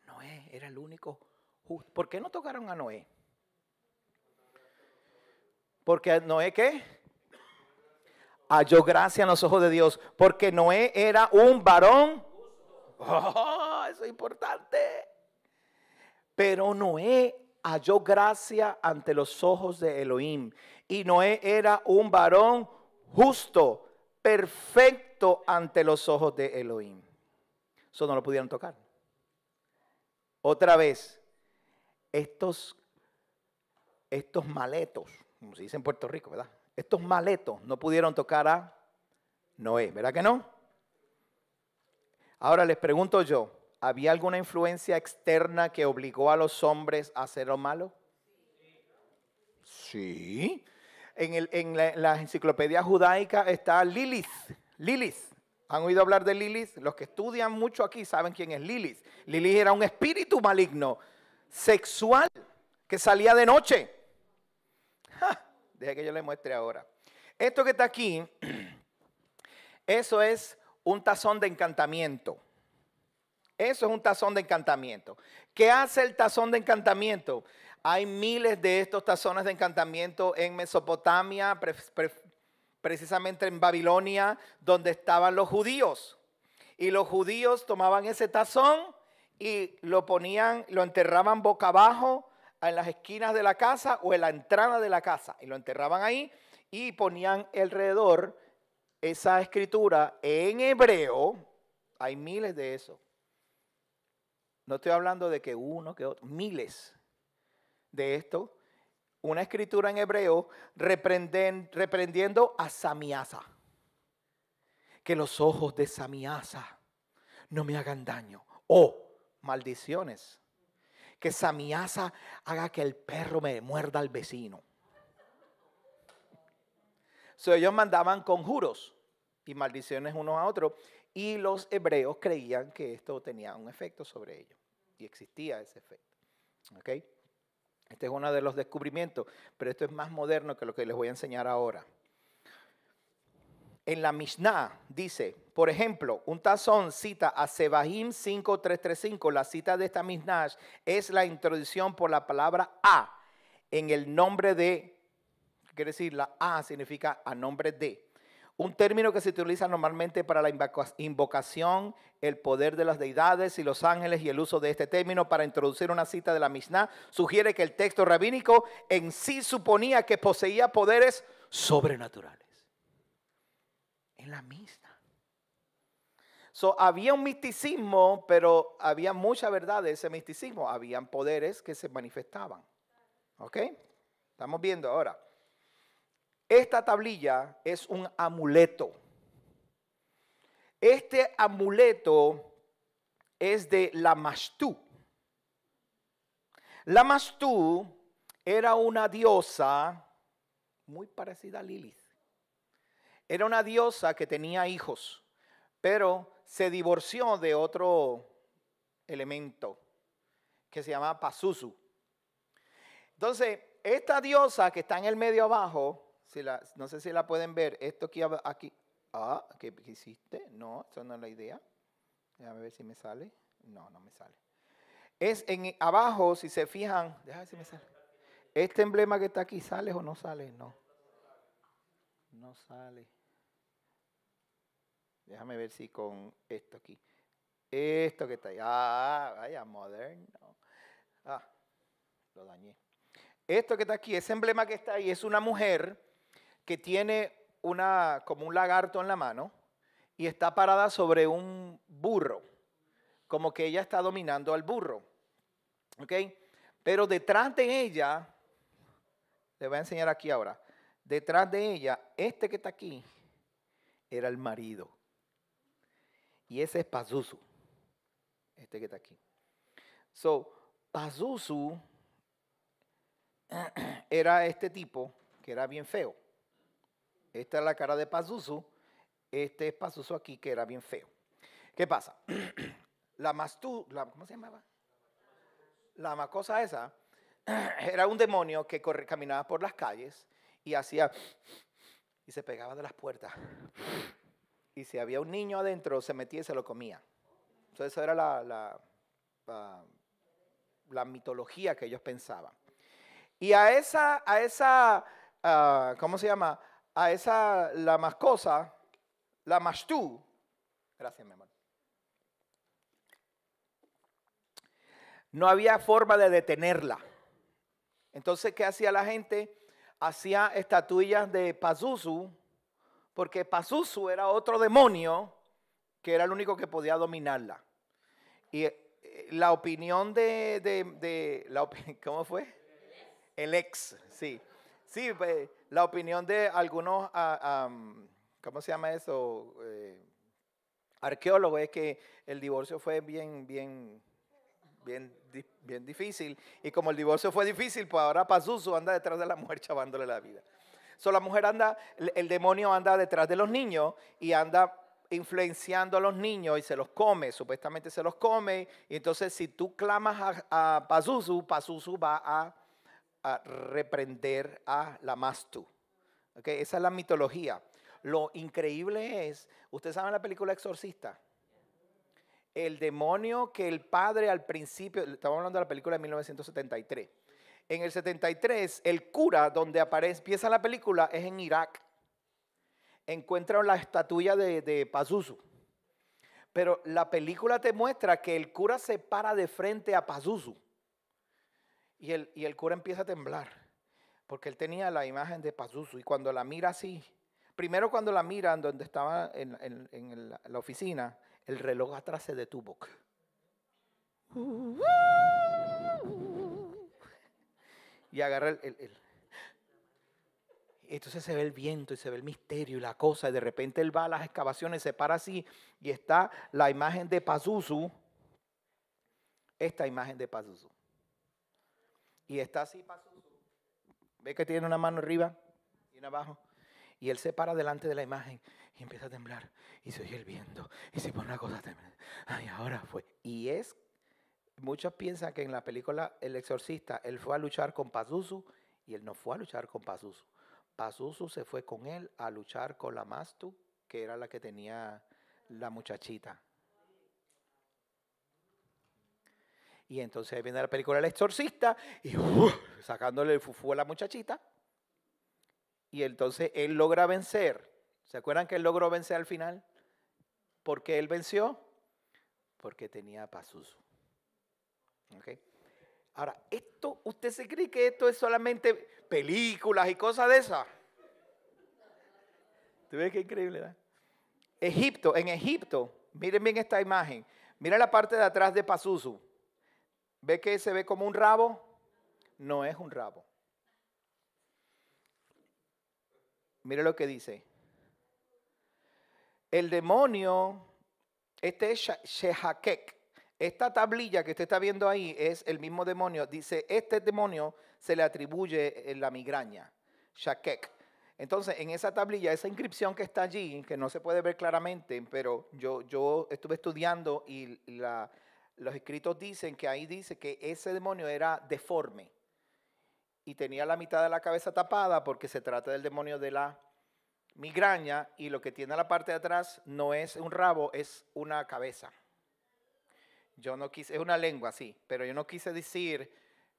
Noé era el único justo. ¿Por qué no tocaron a Noé? Porque Noé qué? Halló gracia en los ojos de Dios. Porque Noé era un varón Oh, eso es importante. Pero Noé halló gracia ante los ojos de Elohim. Y Noé era un varón justo, perfecto ante los ojos de Elohim. Eso no lo pudieron tocar. Otra vez, estos, estos maletos, como se dice en Puerto Rico, ¿verdad? Estos maletos no pudieron tocar a Noé, ¿verdad que no? Ahora les pregunto yo, ¿había alguna influencia externa que obligó a los hombres a hacer lo malo? Sí. En, la, enciclopedia judaica está Lilith. Lilith. ¿Han oído hablar de Lilith? Los que estudian mucho aquí saben quién es Lilith. Lilith era un espíritu maligno, sexual, que salía de noche. Deja que yo le muestre ahora. Esto que está aquí, [CLEARS THROAT] eso es un tazón de encantamiento. Eso es un tazón de encantamiento. ¿Qué hace el tazón de encantamiento? Hay miles de estos tazones de encantamiento en Mesopotamia, precisamente en Babilonia, donde estaban los judíos. Y los judíos tomaban ese tazón y lo ponían, lo enterraban boca abajo en las esquinas de la casa o en la entrada de la casa. Y lo enterraban ahí y ponían alrededor esa escritura en hebreo, hay miles de eso. No estoy hablando de que uno, que otro, miles de esto. Una escritura en hebreo reprendiendo a Samiasa. Que los ojos de Samiasa no me hagan daño. o maldiciones. Que Samiasa haga que el perro me muerda al vecino ellos mandaban conjuros y maldiciones unos a otros. Y los hebreos creían que esto tenía un efecto sobre ellos. Y existía ese efecto. Este es uno de los descubrimientos, pero esto es más moderno que lo que les voy a enseñar ahora. En la Mishnah dice, por ejemplo, un tazón cita a Sebahim 5335. La cita de esta Mishnah es la introducción por la palabra A en el nombre de quiere decir la A significa a nombre de. Un término que se utiliza normalmente para la invocación, el poder de las deidades y los ángeles y el uso de este término para introducir una cita de la Mishnah sugiere que el texto rabínico en sí suponía que poseía poderes sobrenaturales. En la Mishnah. So, había un misticismo, pero había mucha verdad de ese misticismo. Habían poderes que se manifestaban. ¿Ok? Estamos viendo ahora. Esta tablilla es un amuleto. Este amuleto es de la Mastú. era una diosa muy parecida a Lilith. Era una diosa que tenía hijos, pero se divorció de otro elemento que se llamaba Pazuzu. Entonces, esta diosa que está en el medio abajo no sé si la pueden ver. Esto aquí, aquí. Ah, ¿qué, hiciste? No, eso no es la idea. Déjame ver si me sale. No, no me sale. Es en abajo, si se fijan. Déjame ver si me sale. Este emblema que está aquí, ¿sale o no sale? No. No sale. Déjame ver si con esto aquí. Esto que está ahí. Ah, vaya, moderno. Ah, lo dañé. Esto que está aquí, ese emblema que está ahí, es una mujer que tiene una, como un lagarto en la mano y está parada sobre un burro, como que ella está dominando al burro. ¿Ok? Pero detrás de ella, le voy a enseñar aquí ahora, detrás de ella, este que está aquí, era el marido. Y ese es Pazuzu, este que está aquí. So, Pazuzu [CLEARS THROAT] era este tipo que era bien feo. Esta es la cara de Pazuzu. Este es Pazuzu aquí, que era bien feo. ¿Qué pasa? [CLEARS THROAT] la mastu... la, ¿cómo se llamaba? La macosa esa [CLEARS THROAT] era un demonio que caminaba por las calles y hacía y se pegaba de las puertas. [SNIFFS] Y si había un niño adentro, se metía y se lo comía. Entonces, esa era la, la, mitología que ellos pensaban. Y a esa, a esa ah, ¿cómo se llama? a esa, la mascosa, la mastú. Gracias, mi amor. No había forma de detenerla. Entonces, ¿qué hacía la gente? Hacía estatuillas de Pazuzu, porque Pazuzu era otro demonio que era el único que podía dominarla. Y eh, la opinión de, de, de la, [LAUGHS] ¿cómo fue? El ex, sí. Sí, pues, la opinión de algunos, ah, ¿cómo se llama eso? Eh, arqueólogos es que el divorcio fue bien, bien, bien, bien difícil. Y como el divorcio fue difícil, pues ahora Pazuzu anda detrás de la mujer chavándole la vida. So, la mujer anda, el, demonio anda detrás de los niños y anda influenciando a los niños y se los come, supuestamente se los come. Y entonces si tú clamas a, a Pazuzu, Pazuzu va a a reprender a Lamastu. Okay, esa es la mitología. Lo increíble es, ¿ustedes saben la película Exorcista? El demonio que el padre al principio, estamos hablando de la película de 1973. En el 73, el cura donde aparece, empieza la película es en Irak. Encuentran la estatua de, de Pazuzu. Pero la película te muestra que el cura se para de frente a Pazuzu y el, cura empieza a temblar, porque él tenía la imagen de Pazuzu. Y cuando la mira así, primero cuando la mira donde estaba en, la, oficina, el reloj atrás se detuvo. Y agarra el, Entonces se ve el viento y se ve el misterio y la cosa. Y de repente él va a las excavaciones, se para así y está la imagen de Pazuzu. Esta imagen de Pazuzu y está así, ve que tiene una mano arriba y una abajo. Y él se para delante de la imagen y empieza a temblar. Y se oye el viento. Y se pone una cosa temblar. Ay, ahora fue. Y es, muchos piensan que en la película El Exorcista, él fue a luchar con Pazuzu y él no fue a luchar con Pazuzu. Pazuzu se fue con él a luchar con la Mastu, que era la que tenía la muchachita. Y entonces viene la película El Exorcista y uh, sacándole el fufú a la muchachita. Y entonces él logra vencer. ¿Se acuerdan que él logró vencer al final? ¿Por qué él venció? Porque tenía Pazuzu. ¿Okay? Ahora, esto, ¿usted se cree que esto es solamente películas y cosas de esas? ¿Tú ves qué increíble, Egipto, en Egipto, miren bien esta imagen. Mira la parte de atrás de Pazuzu. ¿Ve que se ve como un rabo? No es un rabo. Mire lo que dice. El demonio, este es Shehakek. Esta tablilla que usted está viendo ahí es el mismo demonio. Dice, este demonio se le atribuye en eh, la migraña, Shakek. Entonces, en esa tablilla, esa inscripción que está allí, que no se puede ver claramente, pero yo, yo estuve estudiando y la, los escritos dicen que ahí dice que ese demonio era deforme y tenía la mitad de la cabeza tapada porque se trata del demonio de la migraña y lo que tiene la parte de atrás no es un rabo, es una cabeza. Yo no quise, es una lengua, sí, pero yo no quise decir,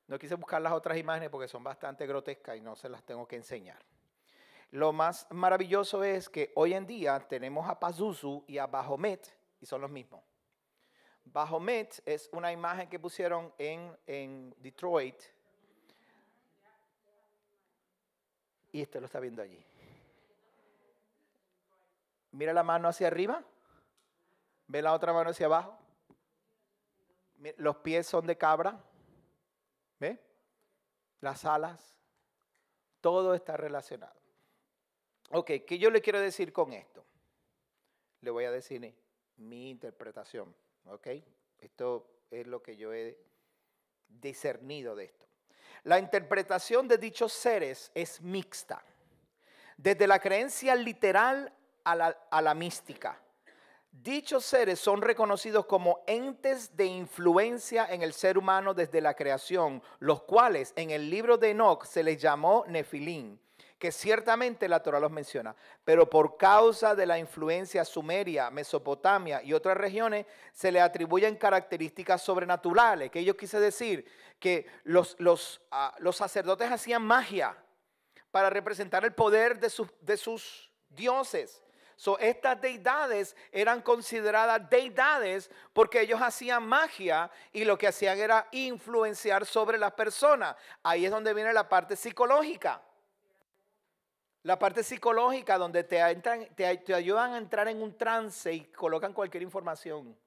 no quise buscar las otras imágenes porque son bastante grotescas y no se las tengo que enseñar. Lo más maravilloso es que hoy en día tenemos a Pazuzu y a Bahomet y son los mismos. Bajo Bajomet es una imagen que pusieron en, Detroit. Y este lo está viendo allí. Mira la mano hacia arriba. Ve la otra mano hacia abajo. Los pies son de cabra. ¿Ve? Las alas. Todo está relacionado. Ok, ¿qué yo le quiero decir con esto? Le voy a decir mi interpretación. ¿ok? Esto es lo que yo he discernido de esto. La interpretación de dichos seres es mixta, desde la creencia literal a la, a la mística. Dichos seres son reconocidos como entes de influencia en el ser humano desde la creación, los cuales en el libro de Enoch se les llamó Nefilín que ciertamente la Torah los menciona, pero por causa de la influencia sumeria, Mesopotamia y otras regiones, se le atribuyen características sobrenaturales, que ellos quise decir que los, ah, los, sacerdotes hacían magia para representar el poder de sus, de sus dioses. So, estas deidades eran consideradas deidades porque ellos hacían magia y lo que hacían era influenciar sobre las personas. Ahí es donde viene la parte psicológica. La parte psicológica donde te, entran, te, ayudan a entrar en un trance y colocan cualquier información.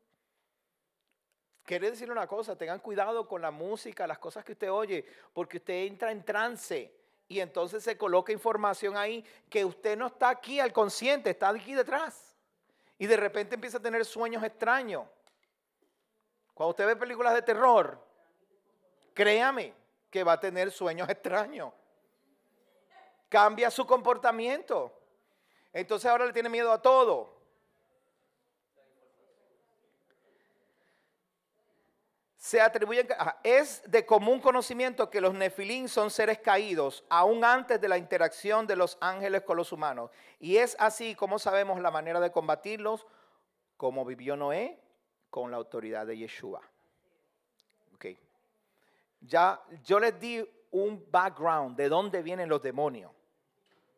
Quiero decirle una cosa, tengan cuidado con la música, las cosas que usted oye, porque usted entra en trance y entonces se coloca información ahí que usted no está aquí al consciente, está aquí detrás. Y de repente empieza a tener sueños extraños. Cuando usted ve películas de terror, créame que va a tener sueños extraños cambia su comportamiento. Entonces ahora le tiene miedo a todo. Se atribuyen, es de común conocimiento que los nefilín son seres caídos aún antes de la interacción de los ángeles con los humanos. Y es así como sabemos la manera de combatirlos, como vivió Noé con la autoridad de Yeshua. Okay. Ya yo les di un background de dónde vienen los demonios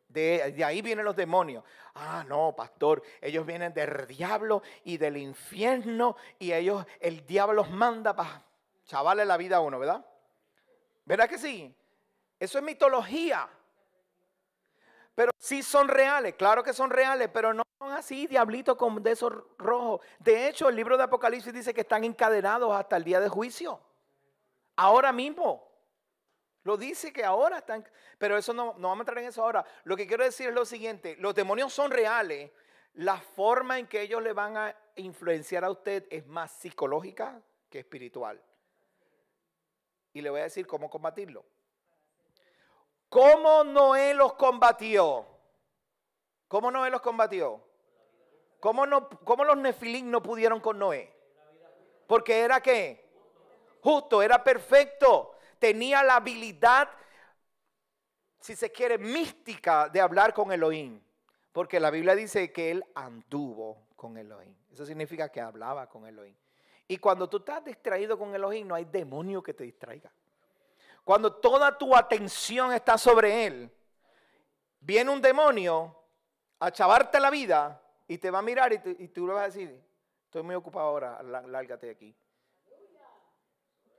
de, ahí vienen los demonios. Ah, no, pastor, ellos vienen del diablo y del infierno y ellos, el diablo los manda para chavales la vida a uno, ¿verdad? ¿Verdad que sí? Eso es mitología. Pero sí son reales, claro que son reales, pero no son así, diablitos con de esos rojos. De hecho, el libro de Apocalipsis dice que están encadenados hasta el día de juicio. Ahora mismo. Lo dice que ahora están, pero eso no, vamos a entrar en eso ahora. Lo que quiero decir es lo siguiente, los demonios son reales. La forma en que ellos le van a influenciar a usted es más psicológica que espiritual. Y le voy a decir cómo combatirlo. ¿Cómo Noé los combatió? ¿Cómo Noé los combatió? ¿Cómo, no, cómo los nefilín no pudieron con Noé? Porque era qué? Justo, era perfecto tenía la habilidad, si se quiere, mística de hablar con Elohim. Porque la Biblia dice que él anduvo con Elohim. Eso significa que hablaba con Elohim. Y cuando tú estás distraído con Elohim, no hay demonio que te distraiga. Cuando toda tu atención está sobre él, viene un demonio a chavarte la vida y te va a mirar y, tú le vas a decir, estoy muy ocupado ahora, lárgate de aquí.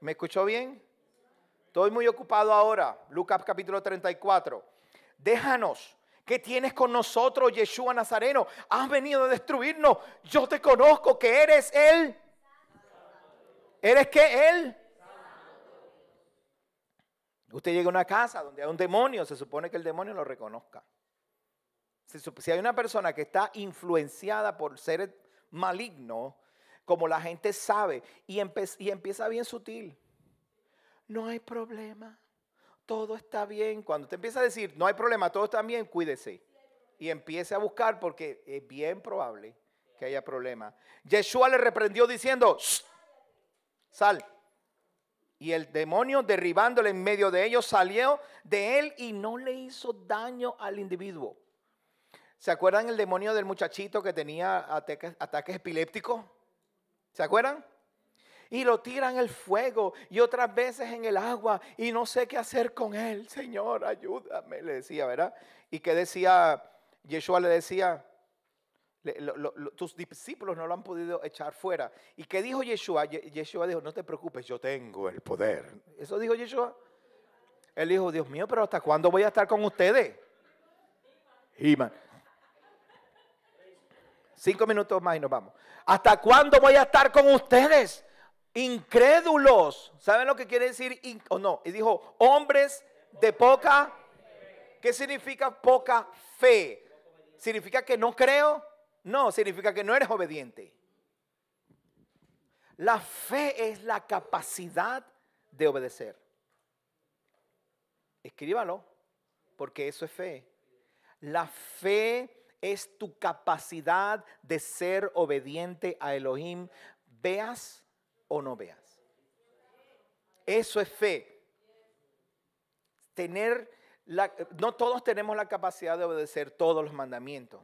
¿Me escuchó bien? Estoy muy ocupado ahora. Lucas capítulo 34. Déjanos. ¿Qué tienes con nosotros, Yeshua Nazareno? Has venido a destruirnos. Yo te conozco que eres Él. ¿Eres qué? Él. Usted llega a una casa donde hay un demonio, se supone que el demonio lo reconozca. Si hay una persona que está influenciada por seres malignos, como la gente sabe, y, y empieza bien sutil no hay problema, todo está bien. Cuando te empieza a decir, no hay problema, todo está bien, cuídese. Y empiece a buscar porque es bien probable que haya problema. Yeshua le reprendió diciendo, sal. Y el demonio, derribándole en medio de ellos, salió de él y no le hizo daño al individuo. ¿Se acuerdan el demonio del muchachito que tenía ataques, ataques epilépticos? ¿Se acuerdan? y lo tiran en el fuego y otras veces en el agua y no sé qué hacer con él. [LAUGHS] Señor, ayúdame, le decía, ¿verdad? Y que decía, Yeshua le decía, tus discípulos no lo han podido echar fuera. ¿Y qué dijo Yeshua? Yeshua dijo, no te preocupes, yo tengo el poder. ¿Eso dijo Yeshua? Él dijo, Dios mío, pero ¿hasta cuándo voy a estar con ustedes? Iman. Cinco minutos más y nos vamos. ¿Hasta cuándo voy a estar con ustedes? incrédulos. ¿Saben lo que quiere decir? O no, y dijo, hombres de poca. ¿Qué significa poca fe? ¿Significa que no creo? No, significa que no eres obediente. La fe es la capacidad de obedecer. Escríbalo, porque eso es fe. La fe es tu capacidad de ser obediente a Elohim, veas o no veas. Eso es fe. Tener la, no todos tenemos la capacidad de obedecer todos los mandamientos.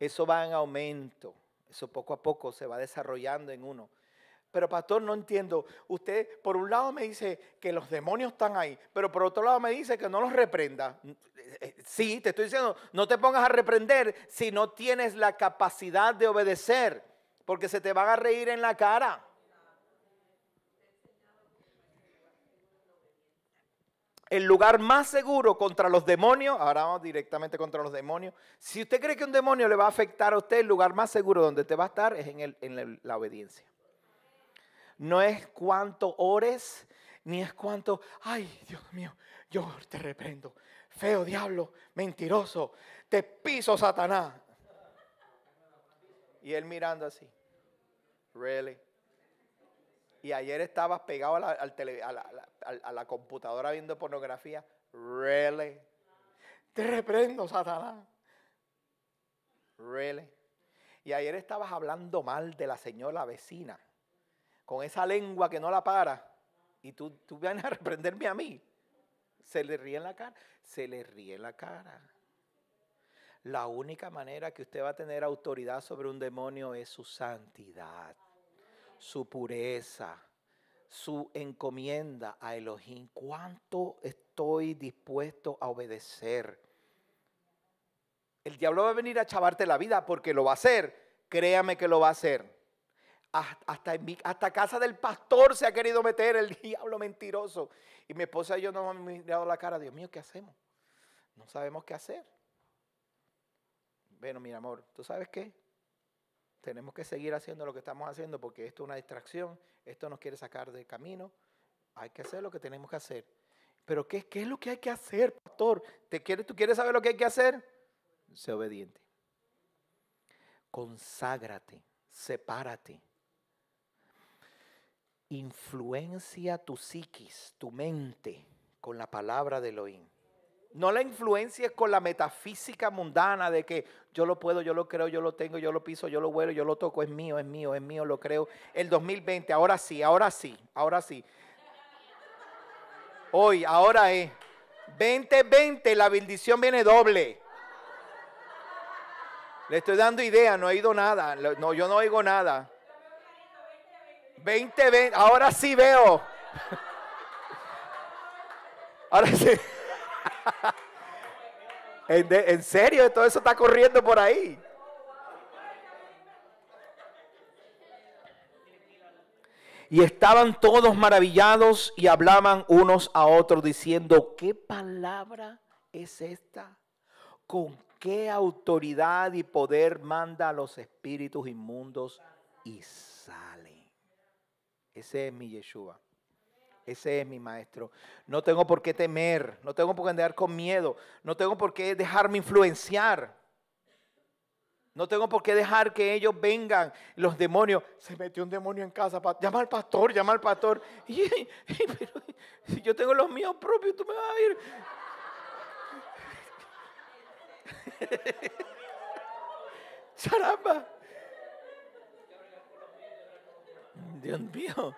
Eso va en aumento. Eso poco a poco se va desarrollando en uno. Pero pastor, no entiendo. Usted por un lado me dice que los demonios están ahí, pero por otro lado me dice que no los reprenda. Sí, te estoy diciendo, no te pongas a reprender si no tienes la capacidad de obedecer, porque se te van a reír en la cara. el lugar más seguro contra los demonios, ahora vamos directamente contra los demonios, si usted cree que un demonio le va a afectar a usted, el lugar más seguro donde te va a estar es en, la, obediencia. No es cuánto ores, ni es cuánto, ay Dios mío, yo te reprendo, feo diablo, mentiroso, te piso Satanás. Y él mirando así, really. Y ayer estabas pegado al tele, a, la computadora viendo pornografía. Really. Te reprendo, Satanás. Really. Y ayer estabas hablando mal de la señora vecina, con esa lengua que no la para, y tú, tú vienes a reprenderme a mí. Se le ríe en la cara, se le ríe en la cara. La única manera que usted va a tener autoridad sobre un demonio es su santidad, su pureza, su encomienda a Elohim. ¿Cuánto estoy dispuesto a obedecer? El diablo va a venir a chavarte la vida porque lo va a hacer. Créame que lo va a hacer. Hasta, hasta casa del pastor se ha querido meter el [LAUGHS] diablo mentiroso. Y mi esposa y yo nos hemos mirado la cara. Dios mío, ¿qué hacemos? No sabemos qué hacer. Bueno, mi amor, ¿tú sabes qué? Tenemos que seguir haciendo lo que estamos haciendo porque esto es una distracción, esto nos quiere sacar del camino. Hay que hacer lo que tenemos que hacer. Pero ¿qué, es lo que hay que hacer, pastor? ¿Te quieres, ¿Tú quieres saber lo que hay que hacer? Sé obediente. Conságrate, sepárate. Influencia tu psiquis, tu mente, con la palabra de Elohim. No la es con la metafísica mundana de que yo lo puedo, yo lo creo, yo lo tengo, yo lo piso, yo lo vuelo, yo lo toco, es mío, es mío, es mío, lo creo. El 2020, ahora sí, ahora sí, ahora sí. Hoy, ahora es. 2020, la bendición viene doble. Le estoy dando idea, no he ido nada. No, yo no oigo nada. 2020, ahora sí veo. [LAUGHS] Ahora sí. [LAUGHS] ¿En, serio? Todo eso está corriendo por ahí. Y estaban todos maravillados y hablaban unos a otros diciendo, ¿qué palabra es esta? ¿Con qué autoridad y poder manda a los espíritus inmundos y sale Ese es mi Yeshua. Ese es mi maestro. No tengo por qué temer, no tengo por qué andar con miedo, no tengo por qué dejarme influenciar. No tengo por qué dejar que ellos vengan, los demonios. Se metió un demonio en casa, llama al pastor, llama al pastor. [LAUGHS] Y, si yo tengo los míos propios, tú me vas a ir. [LAUGHS] Charamba. Dios mío.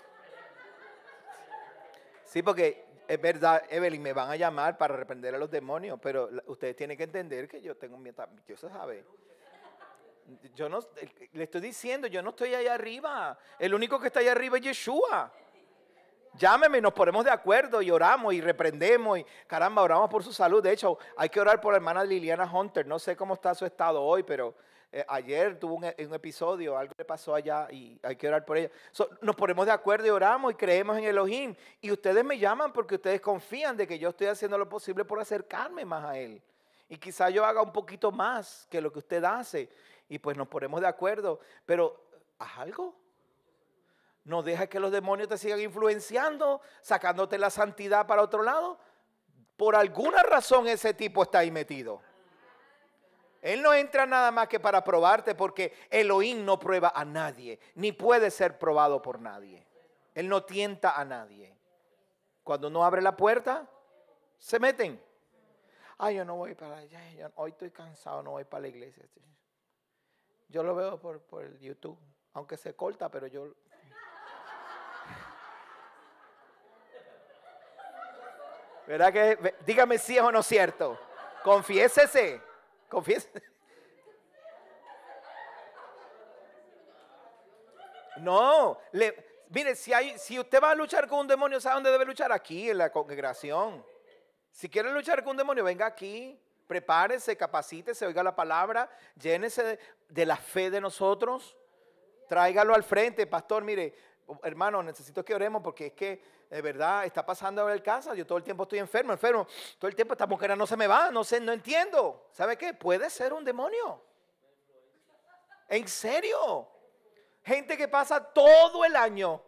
Sí, porque es verdad, Evelyn, me van a llamar para reprender a los demonios, pero ustedes tienen que entender que yo tengo mi yo se sabe. Yo no, le estoy diciendo, yo no estoy ahí arriba. El único que está ahí arriba es Yeshua. Llámeme nos ponemos de acuerdo y oramos y reprendemos y caramba, oramos por su salud. De hecho, hay que orar por la hermana Liliana Hunter. No sé cómo está su estado hoy, pero eh, ayer tuvo un, episodio, algo le pasó allá y hay que orar por ella. nos ponemos de acuerdo y oramos y creemos en Elohim. Y ustedes me llaman porque ustedes confían de que yo estoy haciendo lo posible por acercarme más a Él. Y quizá yo haga un poquito más que lo que usted hace. Y pues nos ponemos de acuerdo. Pero haz algo. No dejas que los demonios te sigan influenciando, sacándote la santidad para otro lado. Por alguna razón ese tipo está ahí metido. Él no entra nada más que para probarte porque Elohim no prueba a nadie, ni puede ser probado por nadie. Él no tienta a nadie. Cuando no abre la puerta, se meten. Ay, yo no voy para allá, hoy estoy cansado, no voy para la iglesia. Yo lo veo por, el YouTube, aunque se corta, pero yo... ¿Verdad que? Dígame si es o no cierto. Confiésese. Confies No, mire, si, si usted va a luchar con un demonio, ¿sabe dónde debe luchar? Aquí, en la congregación. Si quiere luchar con un demonio, venga aquí, prepárese, capacítese, oiga la palabra, llénese de, de la fe de nosotros, tráigalo al frente, pastor, mire, hermano, necesito que oremos porque es que es verdad, está pasando ahora el casa, yo todo el tiempo estoy enfermo, enfermo, todo el tiempo esta mujer no se me va, no sé, no entiendo. ¿Sabe qué? Puede ser un demonio. En serio. Gente que pasa todo el año.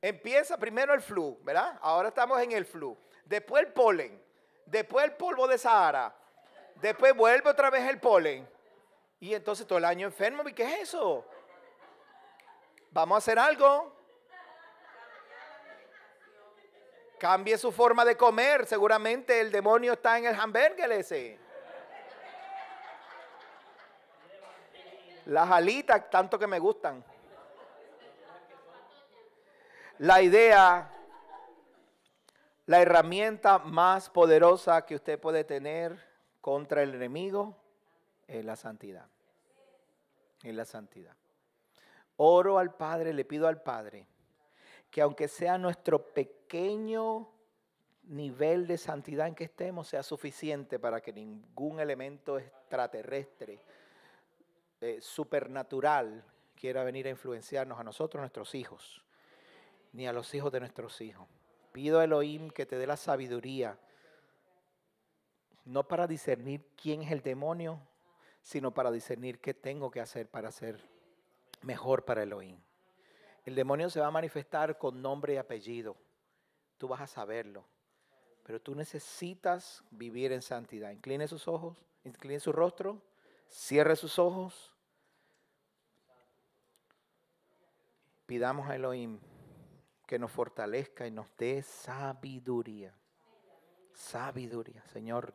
Empieza primero el flu, ¿verdad? Ahora estamos en el flu. Después el polen. Después el polvo de Sahara. Después vuelve otra vez el polen. Y entonces todo el año enfermo. ¿Y qué es eso? Vamos a hacer algo. Cambie su forma de comer. Seguramente el demonio está en el hamburger ese. Las alitas, tanto que me gustan. La idea, la herramienta más poderosa que usted puede tener contra el enemigo es la santidad. Es la santidad. Oro al Padre, le pido al Padre que aunque sea nuestro pequeño nivel de santidad en que estemos, sea suficiente para que ningún elemento extraterrestre, eh, supernatural, quiera venir a influenciarnos a nosotros, nuestros hijos, ni a los hijos de nuestros hijos. Pido a Elohim que te dé la sabiduría, no para discernir quién es el demonio, sino para discernir qué tengo que hacer para ser mejor para Elohim. El demonio se va a manifestar con nombre y apellido. Tú vas a saberlo. Pero tú necesitas vivir en santidad. Incline sus ojos, incline su rostro, cierre sus ojos. Pidamos a Elohim que nos fortalezca y nos dé sabiduría. Sabiduría, Señor,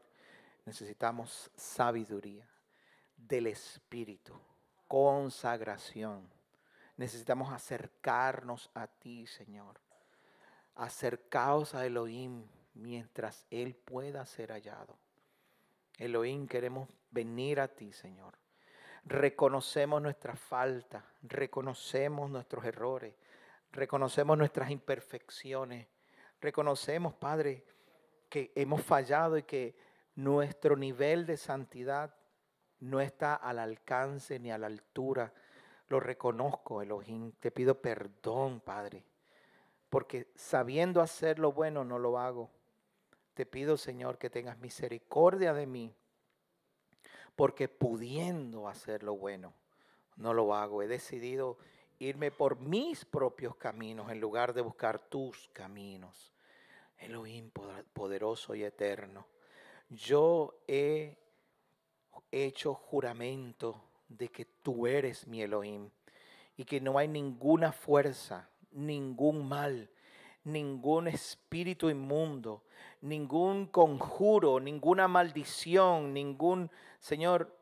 necesitamos sabiduría del Espíritu, consagración. Necesitamos acercarnos a ti, Señor. Acercaos a Elohim mientras Él pueda ser hallado. Elohim, queremos venir a ti, Señor. Reconocemos nuestra falta, reconocemos nuestros errores, reconocemos nuestras imperfecciones, reconocemos, Padre, que hemos fallado y que nuestro nivel de santidad no está al alcance ni a la altura lo reconozco, Elohim. Te pido perdón, Padre, porque sabiendo hacer lo bueno no lo hago. Te pido, Señor, que tengas misericordia de mí, porque pudiendo hacer lo bueno no lo hago. He decidido irme por mis propios caminos en lugar de buscar tus caminos. Elohim poderoso y eterno. Yo he hecho juramento de que tú eres mi Elohim y que no hay ninguna fuerza, ningún mal, ningún espíritu inmundo, ningún conjuro, ninguna maldición, ningún, Señor,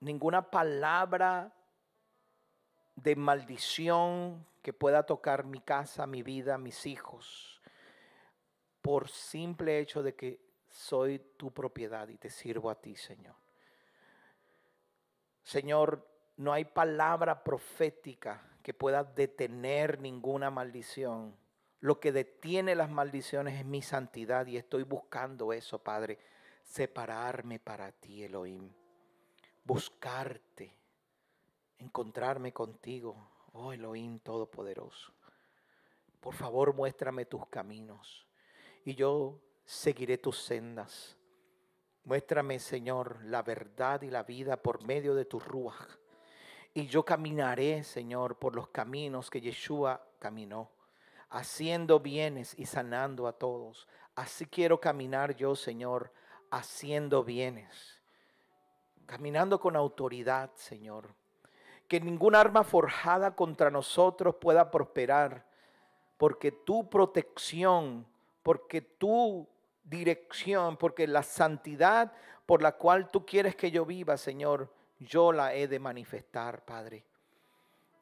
ninguna palabra de maldición que pueda tocar mi casa, mi vida, mis hijos, por simple hecho de que soy tu propiedad y te sirvo a ti, Señor. Señor, no hay palabra profética que pueda detener ninguna maldición. Lo que detiene las maldiciones es mi santidad y estoy buscando eso, Padre. Separarme para ti, Elohim. Buscarte. Encontrarme contigo. Oh Elohim Todopoderoso. Por favor, muéstrame tus caminos. Y yo seguiré tus sendas. Muéstrame, Señor, la verdad y la vida por medio de tu ruaj. Y yo caminaré, Señor, por los caminos que Yeshua caminó, haciendo bienes y sanando a todos. Así quiero caminar yo, Señor, haciendo bienes. Caminando con autoridad, Señor. Que ningún arma forjada contra nosotros pueda prosperar, porque tu protección, porque tu dirección, porque la santidad por la cual tú quieres que yo viva, Señor, yo la he de manifestar, Padre.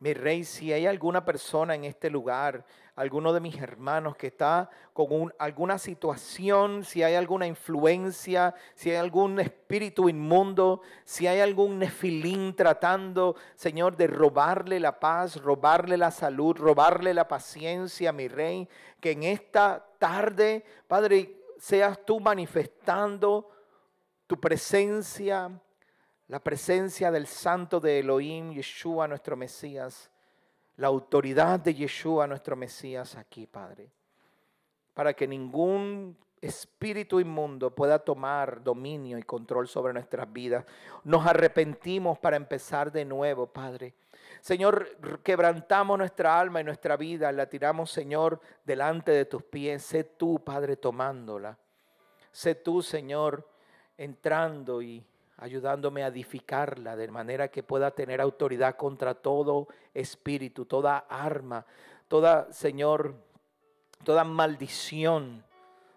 Mi rey, si hay alguna persona en este lugar, alguno de mis hermanos que está con alguna situación, si hay alguna influencia, si hay algún espíritu inmundo, si hay algún nefilín tratando, Señor, de robarle la paz, robarle la salud, robarle la paciencia, mi rey, que en esta tarde, Padre, seas tú manifestando tu presencia, la presencia del santo de Elohim, Yeshua nuestro Mesías, la autoridad de Yeshua nuestro Mesías aquí, Padre, para que ningún espíritu inmundo pueda tomar dominio y control sobre nuestras vidas. Nos arrepentimos para empezar de nuevo, Padre Señor, quebrantamos nuestra alma y nuestra vida, la tiramos, Señor, delante de tus pies. Sé tú, Padre, tomándola. Sé tú, Señor, entrando y ayudándome a edificarla de manera que pueda tener autoridad contra todo espíritu, toda arma, toda, Señor, toda maldición,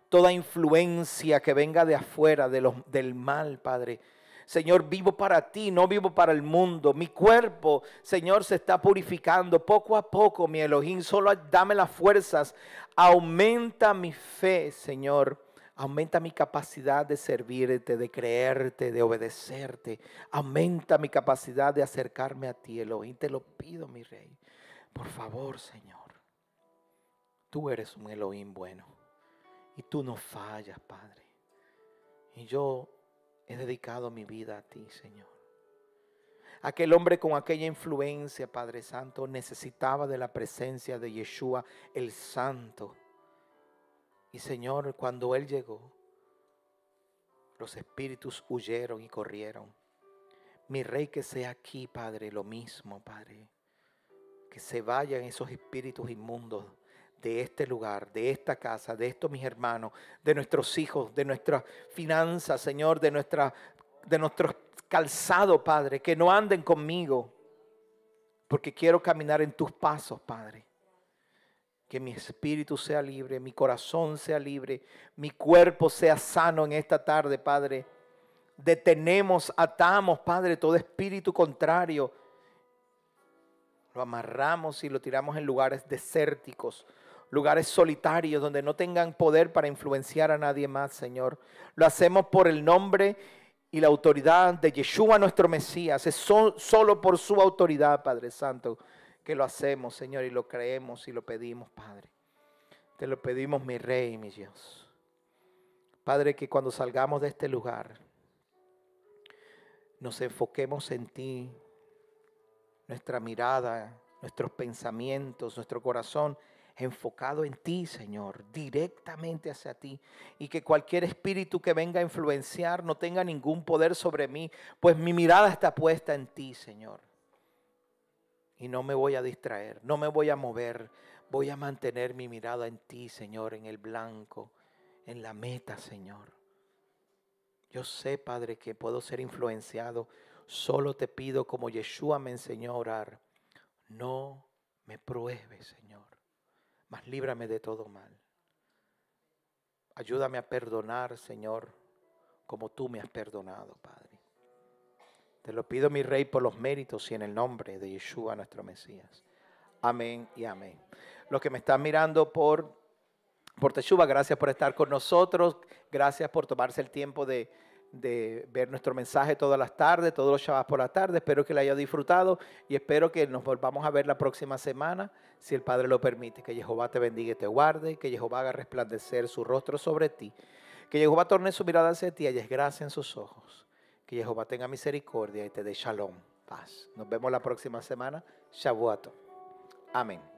toda influencia que venga de afuera del mal, Padre. Señor, vivo para ti, no vivo para el mundo. Mi cuerpo, Señor, se está purificando poco a poco, mi Elohim. Solo dame las fuerzas. Aumenta mi fe, Señor. Aumenta mi capacidad de servirte, de creerte, de obedecerte. Aumenta mi capacidad de acercarme a ti, Elohim. Te lo pido, mi rey. Por favor, Señor. Tú eres un Elohim bueno. Y tú no fallas, Padre. Y yo He dedicado mi vida a ti, Señor. Aquel hombre con aquella influencia, Padre Santo, necesitaba de la presencia de Yeshua el Santo. Y Señor, cuando Él llegó, los espíritus huyeron y corrieron. Mi rey, que sea aquí, Padre, lo mismo, Padre. Que se vayan esos espíritus inmundos de este lugar, de esta casa, de estos mis hermanos, de nuestros hijos, de nuestras finanzas, Señor, de, nuestra, de nuestros calzado, Padre, que no anden conmigo, porque quiero caminar en tus pasos, Padre. Que mi espíritu sea libre, mi corazón sea libre, mi cuerpo sea sano en esta tarde, Padre. Detenemos, atamos, Padre, todo espíritu contrario. Lo amarramos y lo tiramos en lugares desérticos lugares solitarios donde no tengan poder para influenciar a nadie más, Señor. Lo hacemos por el nombre y la autoridad de Yeshua nuestro Mesías. Es solo por su autoridad, Padre Santo, que lo hacemos, Señor, y lo creemos y lo pedimos, Padre. Te lo pedimos, mi Rey, mi Dios. Padre, que cuando salgamos de este lugar, nos enfoquemos en ti, nuestra mirada, nuestros pensamientos, nuestro corazón enfocado en ti, Señor, directamente hacia ti, y que cualquier espíritu que venga a influenciar no tenga ningún poder sobre mí, pues mi mirada está puesta en ti, Señor. Y no me voy a distraer, no me voy a mover, voy a mantener mi mirada en ti, Señor, en el blanco, en la meta, Señor. Yo sé, Padre, que puedo ser influenciado. Solo te pido, como Yeshua me enseñó a orar, no me pruebes, Señor líbrame de todo mal. Ayúdame a perdonar, Señor, como tú me has perdonado, Padre. Te lo pido, mi Rey, por los méritos y en el nombre de Yeshua, nuestro Mesías. Amén y amén. Los que me están mirando por, por Teshuva, gracias por estar con nosotros. Gracias por tomarse el tiempo de de ver nuestro mensaje todas las tardes, todos los chavas por la tarde. Espero que lo haya disfrutado y espero que nos volvamos a ver la próxima semana, si el Padre lo permite. Que Jehová te bendiga y te guarde, que Jehová haga resplandecer su rostro sobre ti, que Jehová torne su mirada hacia ti y desgracia en sus ojos. Que Jehová tenga misericordia y te dé shalom, paz. Nos vemos la próxima semana. Shavuot. Amén.